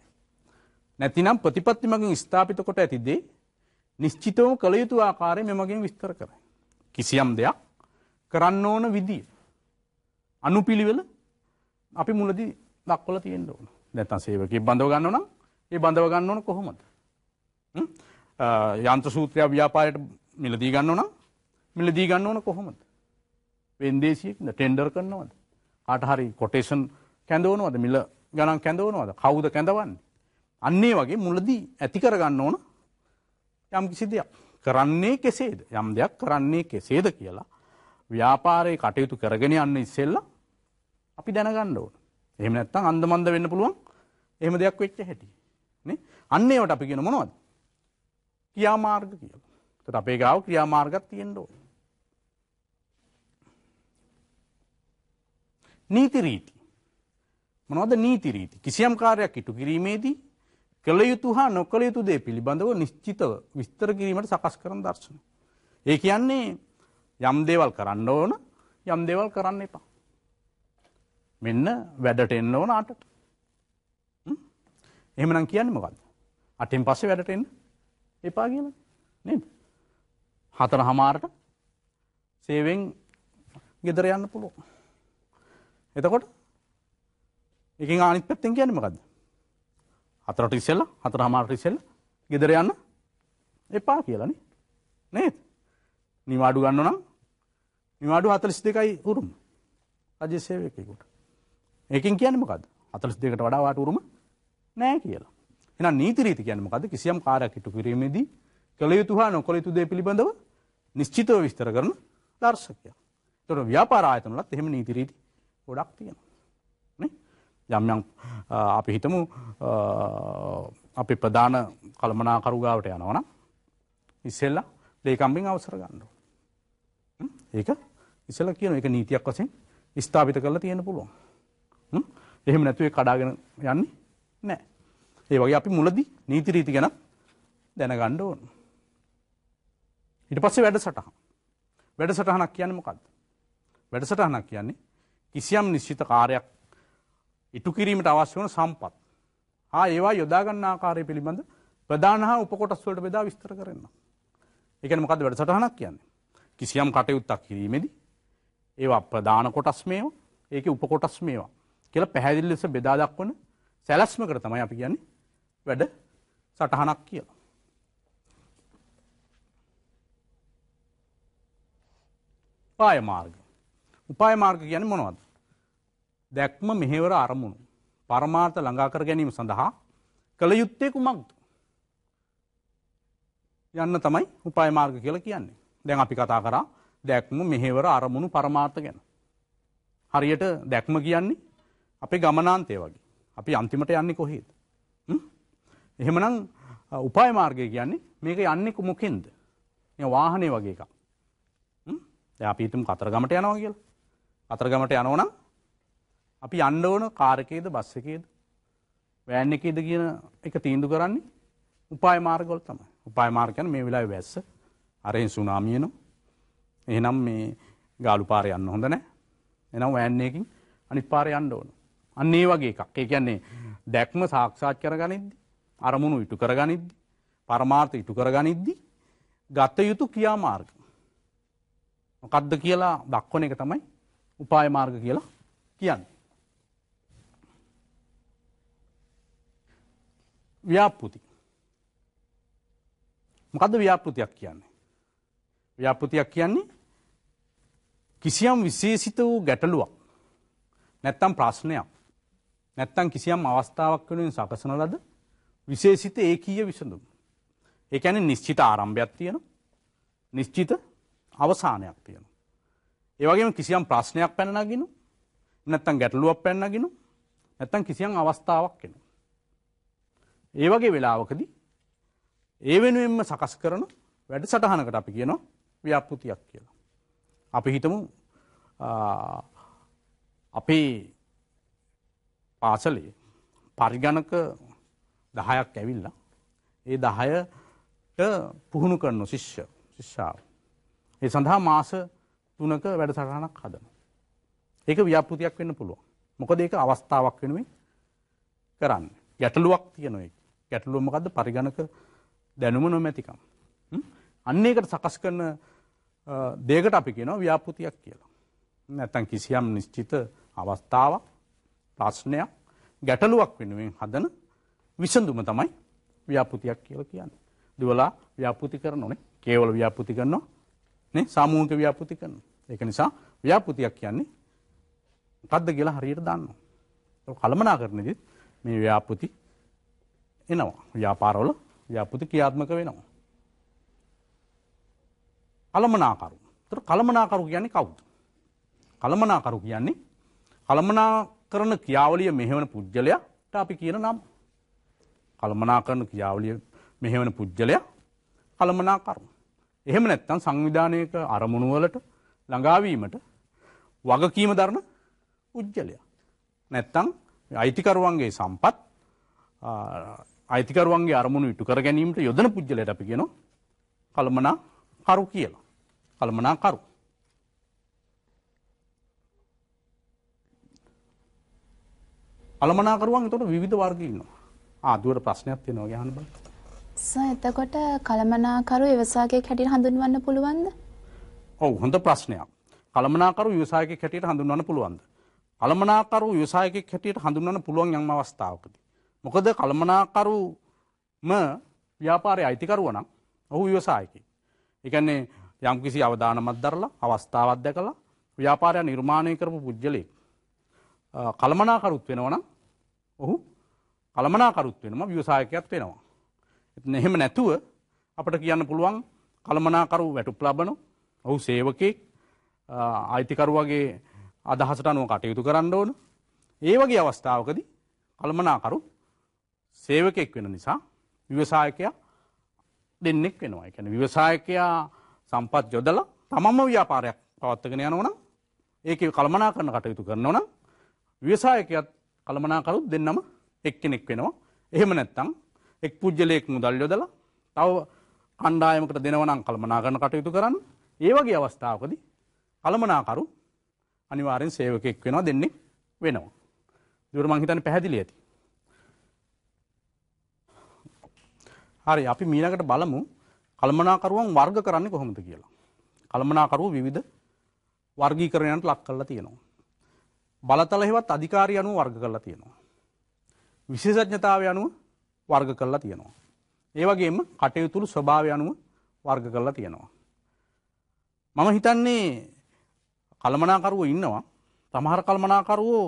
නැතිනම් ප්‍රතිපත්ති මගින් ස්ථාපිත කොට ඇතිදේ නිශ්චිතව කළ යුතු ආකාරය මෙමගින් විස්තර කරයි. කිසියම් දෙයක් කරන්න ඕන විදිය. අනුපිළිවෙල අපි මුලදී දක්වල තියෙන්න්න ඕන නැතන් සේවකි බඳව ගන්න නම් ඒ බඳව ගන්න ඕන කොහොමද යන්ත්‍ර සූත්‍රය ව්‍යාපායට මිලදී ගන්න නම් මිලදී ගන්න ඕන කොහොමද වෙන්දේසියෙක් ටෙන්ඩර් කරනවද අටහරි කොටේෂන් කැඳවනවද මිල ගණන් කැඳවනවද කවුද කැඳවන්නේ අන්නේ වගේ මුලදී ඇති කරගන්න ඕන යම් කිසි දෙයක් කරන්නේ කෙසේද යම් දෙයක් කරන්නේ කෙසේද කියලා ව්‍යාපාරයේ කටයුතු කරගෙන යන්න ඉස්සෙල්ලා අපි දැනගන්න ඕන එහෙම නැත්නම් අන්දමන්ද වෙන්න පුළුවන්. එහෙම දෙයක් වෙච්ච හැටි. නේ? අන්න ඒවට අපි කියන මොනවද? ක්‍රියාමාර්ග කියලා. එතකොට අපේ ගාව ක්‍රියාමාර්ගයක් තියෙන්න ඕනේ. නීති රීති. මොනවද නීති රීති? කිසියම් කාර්යයක් ඉටු කිරීමේදී කළ යුතු හා නොකළ යුතු දේ පිළිබඳව නිශ්චිතව විස්තර කිරීමට සකස් කරන දර්ශන. ඒ කියන්නේ යම් දේවල් කරන්න ඕන යම් දේවල් කරන්න එපා. මෙන්න වැඩට එන්න ඕන අටට. එහෙමනම් කියන්න මොකක්ද. අටෙන් පස්සේ වැඩට එන්න එපා කියල නද. හතර හමාරට සේවෙන් ගෙදර යන්න පුළුව. එතකොට එක ආනිත් පැත්තෙන් කියන්න මකද. හතරට ඉස්සෙල්ල හතර හමාරට ඉස්සෙල්ල ගෙදර යන්න එපා කියලන නේත් නිවාඩු ගන්න නම් නිවාඩු හතලිස් දෙකයි උරුම් අජසේවයකකුට ඒකෙන් කියන්න මොකද අතලස් දෙකට වඩා වාටුරුම නෑ කියලා එන නීතිරීති කියන්න මොකද කිසියම් කාරයක් ඉටු කිරීමේදී කළ යුතු හා නොකොළ යුතු දේ පිළිබඳව නිශ්චිතව විස්තර කරන දර්ශකය තොට ව්‍යාපාරායතනලත් එහෙම නීතිරීති ගොඩක් තියෙනවා යම් යම් අපි හිතමු අපි ප්‍රධාන කළමනාකරුගාවට යනවන ඉස්සෙල්ලා ලේකම්බින් අවසර ගන්නඩු ඒක ඉසල කියන එක නීතියක් වසෙන් ස්ථාපිත කරලා තියෙන පුළුවන් එහෙම නැතුවේ කඩාගෙන යන්නේ නෑ. ඒ වගේ අපි මුලදි නීති රීති ගැන දැනගන්න ඕන. ඊට පස්සේ වැඩසටහන. වැඩසටහනක් කියන්නේ මොකද්ද? වැඩසටහනක් කියන්නේ කිසියම් නිශ්චිත කාර්යයක් ඉටු කිරීමට අවශ්‍ය වන සම්පත්. හා ඒවා යොදාගන්න ආකාරය පිළිබඳ ප්‍රධාන හා උපකොටස් වලට බෙදා විස්තර කරන්න. ඒ කියන්නේ මොකද්ද වැඩසටහනක් කියන්නේ? කිසියම් කටයුත්තක් කිරීමේදී ඒවා ප්‍රධාන කොටස් මේවා, ඒකේ උපකොටස් මේවා. කියල පැහැදිල් ලෙස බෙදා දක්වන සැලස්මකට තමයි අපි කියන්නේ වැඩ සටහනක් කියලා. උපාය මාර්ග. උපාය මාර්ග ගැන මොනවද. දැක්ම මෙහෙවර අරමුණු. පරමාර්ථ ළඟාකර ගැනීම සඳහා කළ යුත්තේ කුමක්ද. යන්න තමයි උපාය මාර්ග කියල කියන්නේ. දැන් අපි කතා කරා දැක්ම මෙහෙවර අරමුණු පරමාර්ථ ගැන. හරියට දැක්ම කියන්නේ අපේ ගමනාන්තය වගේ. අපි අන්තිමට යන්නේ කොහේද. එහෙමනම් උපාය මාර්ගය කියන්නේ මේක යන්නෙකු මොකෙන්ද. වාහනය වගේ එකක්. අපිතුම කතරගමට යනවා කියලා. අතරගමට යනවනම් අපි අන්න ඕන කාරකයේද බස් එකේද වෑන් එකේද කියන එක තීන්දු කරන්නේ උපාය මාර්ගොල් තම උපාය මාර්කයන මේ වෙලා වැස්ස අරෙන් සුනාමියනවා එහෙනම් මේ ගාලු පාරයන්න හොඳ නෑ එනම් වෑන්නේකින් අනිත් පාරයන්න ඕනු අන්නේ වගේ එකක් ඒ කියන්නේ දැක්ම සාක්ෂාත් කරගනිද්දි අරමුණු ඉටු කරගනිද්දි පරමාර්ථ ඉටු කරගනිද්දි ගත යුතු ක්‍රියාමාර්ග මොකද්ද කියලා දක්වන එක තමයි උපාය මාර්ග කියලා කියන්නේ ව්‍යාපෘති මොකද්ද ව්‍යාපෘතියක් කියන්නේ ව්‍යාපෘතියක් කියන්නේ කිසියම් විශේෂිත වූ ගැටලුවක් නැත්තම් ප්‍රශ්නයක් නැත්තම් කිසියම් අවස්ථාවක් වෙනුවෙන් සකසන ලද විශේෂිත ඒකීය විසඳුම්. ඒ කියන්නේ නිශ්චිත ආරම්භයක් තියෙන නිශ්චිත අවසානයක් තියෙන. ඒ වගේම කිසියම් ප්‍රශ්නයක් පැනනගිනු නැත්තම් ගැටලුවක් පැනනගිනු නැත්තම් කිසියම් අවස්ථාවක් වෙනවා. ඒ වගේ වෙලාවකදී ඒ වෙනුවෙන්ම සකස් කරන වැඩ සටහනකට අපි කියනවා ව්‍යාපෘතියක් කියලා. අපි හිතමු අපේ පාසලේ පරිගණක දහයක් ඇවිල්ලා ඒ දහයට පුහුණු කරන ශිෂ්‍ය ශිෂ්‍යාව. ඒ සඳහා මාස තුනක වැඩසටහනක් හදන. ඒක ව්‍යාපෘතියක් වෙන්න පුළුවන් මොකද ඒක අවස්ථාවක් වෙනුවෙන් කරන්න ගැටලුවක් තියන ගැටලුවමකද පරිගණක දැනුම නොමැතිකම්. අන්න ඒකට සකස් කරන දේකට අපි කියෙන ව්‍යාපෘතියක් කියලා. නැතැන් කිසියම් නිශ්චිත අවස්ථාවක් ප්‍රශ්නයක් ගැටලුවක් වෙනුවෙන් හදන විසඳුම තමයි ව්‍යාපෘතියක් කියල කියන්න. දුවලා ව්‍යාපෘති කර නොනේ කේවල ව්‍යාපෘති කරනවා සාමූක ව්‍යාපෘති කරන. එක නිසා ව්‍යාපෘතියක් කියන්නේ කද්ද කියලා හරියට දන්න. කළමනා කරනදත් මේ ව්‍යාපෘති එනවා ව්‍යාපාරවල ව්‍යාපෘති ක්‍රියාත්මක වෙනවා. කළමනාකරු තර කළමනාකරු කියන්නේ කවුද. කළමනාකරු කියන්නේ කළමනා කරන ක්‍රියාවලිය මෙහෙවන පුද්ගලයාට අපි කියන නම්. කළමනා කරන ක්‍රියාවලිය මෙහෙවන පුද්ගලයා කළමනා කරුණ. එහෙම නැත්තන් සංවිධානයක අරමුණුවලට ළඟාවීමට වගකීම දරන පුද්ගලයා. නැත්තං අයිතිකරුවන්ගේ සම්පත් අයිතිකරුවන්ගේ අරමුණු ඉටු කර ගැනීමට යොදන පුද්ගලයට අපි කියනවා කළමනා කරු කියලා. කළමනා කරු. කළමනාකරුවන් එතකොට විවිධ වර්ග ඉන්නවා. ආ දුවට ප්‍රශ්නයක් තියෙනවා ගහන්න බලන්න. සර් එතකොට කළමනාකරු ව්‍යවසායකයෙක් හැටියට හඳුන්වන්න පුළුවන්ද? ඔව් හොඳ ප්‍රශ්නයක්. කළමනාකරු ව්‍යවසායකයෙක් හැටියට හඳුන්වන්න පුළුවන්ද? කළමනාකරු ව්‍යවසායකයෙක් හැටියට හඳුන්වන්න පුළුවන් යම් අවස්ථාවකදී. මොකද කළමනාකරුම ව්‍යාපාරයේ අයිතිකරුවා නම් ඔහු ව්‍යවසායකයෙක්. ඒ කියන්නේ යම්කිසි අවදානමක් දරලා අවස්ථාවක් දැකලා ව්‍යාපාරය නිර්මාණය කරපු පුද්ගලයෙක් කළමනාකරුත් වෙනවා නම් ඔහු කළමනාකරුත් වෙනම ව්‍යවසායකයක් වෙනවා. එ එහෙම නැතුව අපට කියන්න පුළුවන් කළමනාකරු වැටුප ලබනු ඔහු සේවකෙක් අයිතිකරුවගේ අදහසට අනුව කටයුතු කරන්න ඕන ඒ වගේ අවස්ථාවකද කළමනාකරු සේවකෙක් වෙන නිසා විවසායකයා දෙන්නෙක් වෙනවා එකැන විවසායකයා සම්පත් යොදල තමම ව්‍යාපාරයක් පවත්තගෙන යනවන ඒක කළමනා කරන කටයුතු කරනවන ව්‍යසායකයත් කළමනාකරුත් දෙන්නම එක්කෙනෙක් වෙනවා. එහෙම නැත්තම් එක් පුද්ගලයෙක් මුදල් යොදලා තව කණ්ඩායමකට දෙනවනම් කළමනා කරන කටයුතු කරන්න. ඒ වගේ අවස්ථාවකදී කළමනාකරු අනිවාර්යෙන් සේවකෙක් වෙනවා දෙන්නේ වෙනවා. දුර මං හිතන්නේ පැහැදිලි ඇති. හරි අපි මීළඟට බලමු කළමනාකරුවන් වර්ග කරන්නේ කොහොමද කියලා. කළමනාකරුවෝ විවිධ වර්ගීකරණයන්ට ලක් කරලා තියෙනවා. බලතල හෙවත් අධිකාරිය අනුව වර්ග කරලා තියෙනවා. විශේෂඥතාවය අනුව වර්ග කරලා තියෙනවා. ඒ වගේම කටයුතුළු ස්වභාවය අනුව වර්ග කරලා තියෙනවා. මම හිතන්නේ කළමනාකරුවෝ ඉන්නවා තමහර කල්මනාකරුවෝ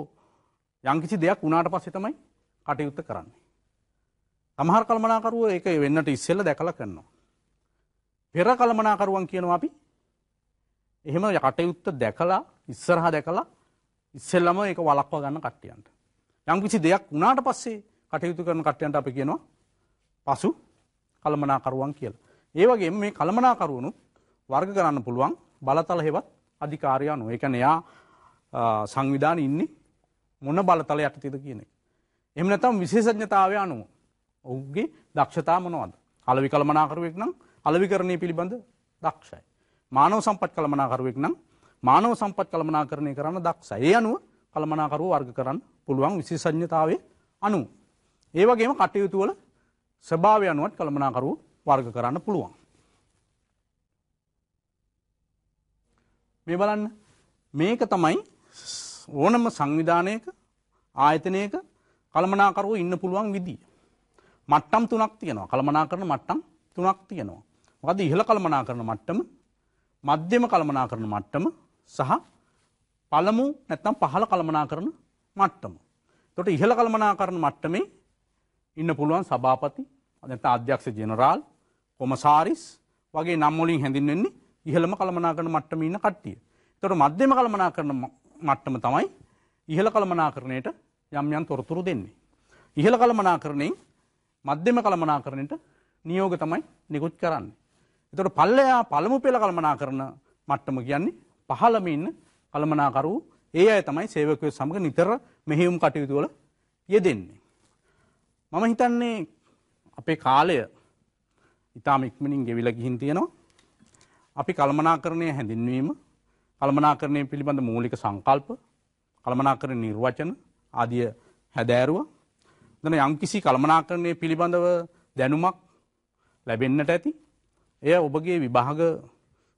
යංකිසි දෙයක් වුණාට පස්සේ තමයි කටයුත්ත කරන්නේ. තමහර කල්මනාකරුවෝ ඒක වෙන්නට ඉස්සෙල්ල දැකලා කරනවා. පෙර කළමනාකරුවන් කියනවා අපි එහෙම කටයුත්ත දැකලා ඉස්සරහා දැකලා ඉස්සෙල්ලම ඒක වලක්වා ගන්න කට්ටියන්ට. යම් කිසි දෙයක් වුණාට පස්සේ කටයුතු කරන කට්ටයන්ට අපි කියනවා පසු කළමනාකරුවන් කියලා. ඒ වගේ මේ කළමනාකරුවනු වර්ග කරන්න පුළුවන් බලතල හෙවත් අධිකාරයනු එක නයා සංවිධාන ඉන්නේ මොන බලතල යටතිද කියන එක. එම නැතම් විශේෂඥතාවය අනුව ඔහුගේ දක්ෂතා මොනවද. අලවි කළමනාකරුවෙක් නම් අලවිකරණය පිළිබඳ දක්ෂයි. මානව සම්පත් කළමනාකරුවෙක් නම් මානව සම්පත් කළමනාකරණය කරන්න දක්ෂ. ඒ අනුව කළමනාකරුව වර්ග කරන්න පුළුවන් විශේෂඥතාවේ අනු. ඒවගේම කටයුතුවල ස්භාවය අනුවත් කළමනාකරුව වර්ග කරන්න පුළුවන්. මේ බලන්න මේක තමයි ඕනම සංවිධානයක ආයතනයක කළමනාකරුව ඉන්න පුළුවන් විදිී. මට්ටම් තුනක් තියෙනවා කළමනා කරන මට්ටම් තුනක් තියෙනවා. මොකද ඉහළ කළමනා කරන මට්ටම මධ්‍යම කළමනා කරන මට්ටම සහ පළමු නැත්තම් පහළ කළමනා කරන මට්ටම. තොට ඉහළ කළමනා කරන මට්ටමේ ඉන්න පුළුවන් සභාපති අනත අධ්‍යක්ෂ ජනරාල් කොමසාරිස් වගේ නම්මොලින් හැඳින්වෙන්නේ ඉහළම කළමනා කරන මට්ටම ඉන්න කට්ටිය. තොට මධ්‍යම කළමනා කරන මට්ටම තමයි ඉහළ කළමනා කරණයට යම් යන් තොරතුරු දෙන්නේ. ඉහළ කළමනා කරණයෙන් මධ්‍යම කළමනා කරණයට නියෝග තමයි නිකුත් කරන්න. එතොට පල්ලයා පළමු පෙළ කළමනා කරන මට්ටම කියන්නේ පහළම ඉන්න කළමනාකරු ඒ අය තමයි සේවකයෝ සමග නිතර මෙහෙයුම් කටයුතු වල යෙදෙන්නේ. මම හිතන්නේ අපේ කාලය ඉතාම ඉක්මනින් ගෙවිලා ගිහින් තියෙනවා. අපි කළමනාකරණය හැඳින්වීම කළමනාකරණය පිළිබඳ මූලික සංකල්ප කළමනාකරණ නිර්වචන ආදිය හැදෑරුව. දන යම්කිසි කළමනාකරණය පිළිබඳව දැනුමක් ලැබෙන්නට ඇති. එය ඔබගේ විභාග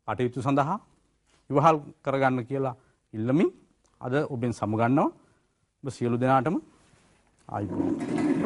කටයුතු සඳහා ඉවහල් කරගන්න කියලා ඉල්ලමින් අද ඔබෙන් සමුගන්නවා සියලු දෙනාටම ආයිබෝන්.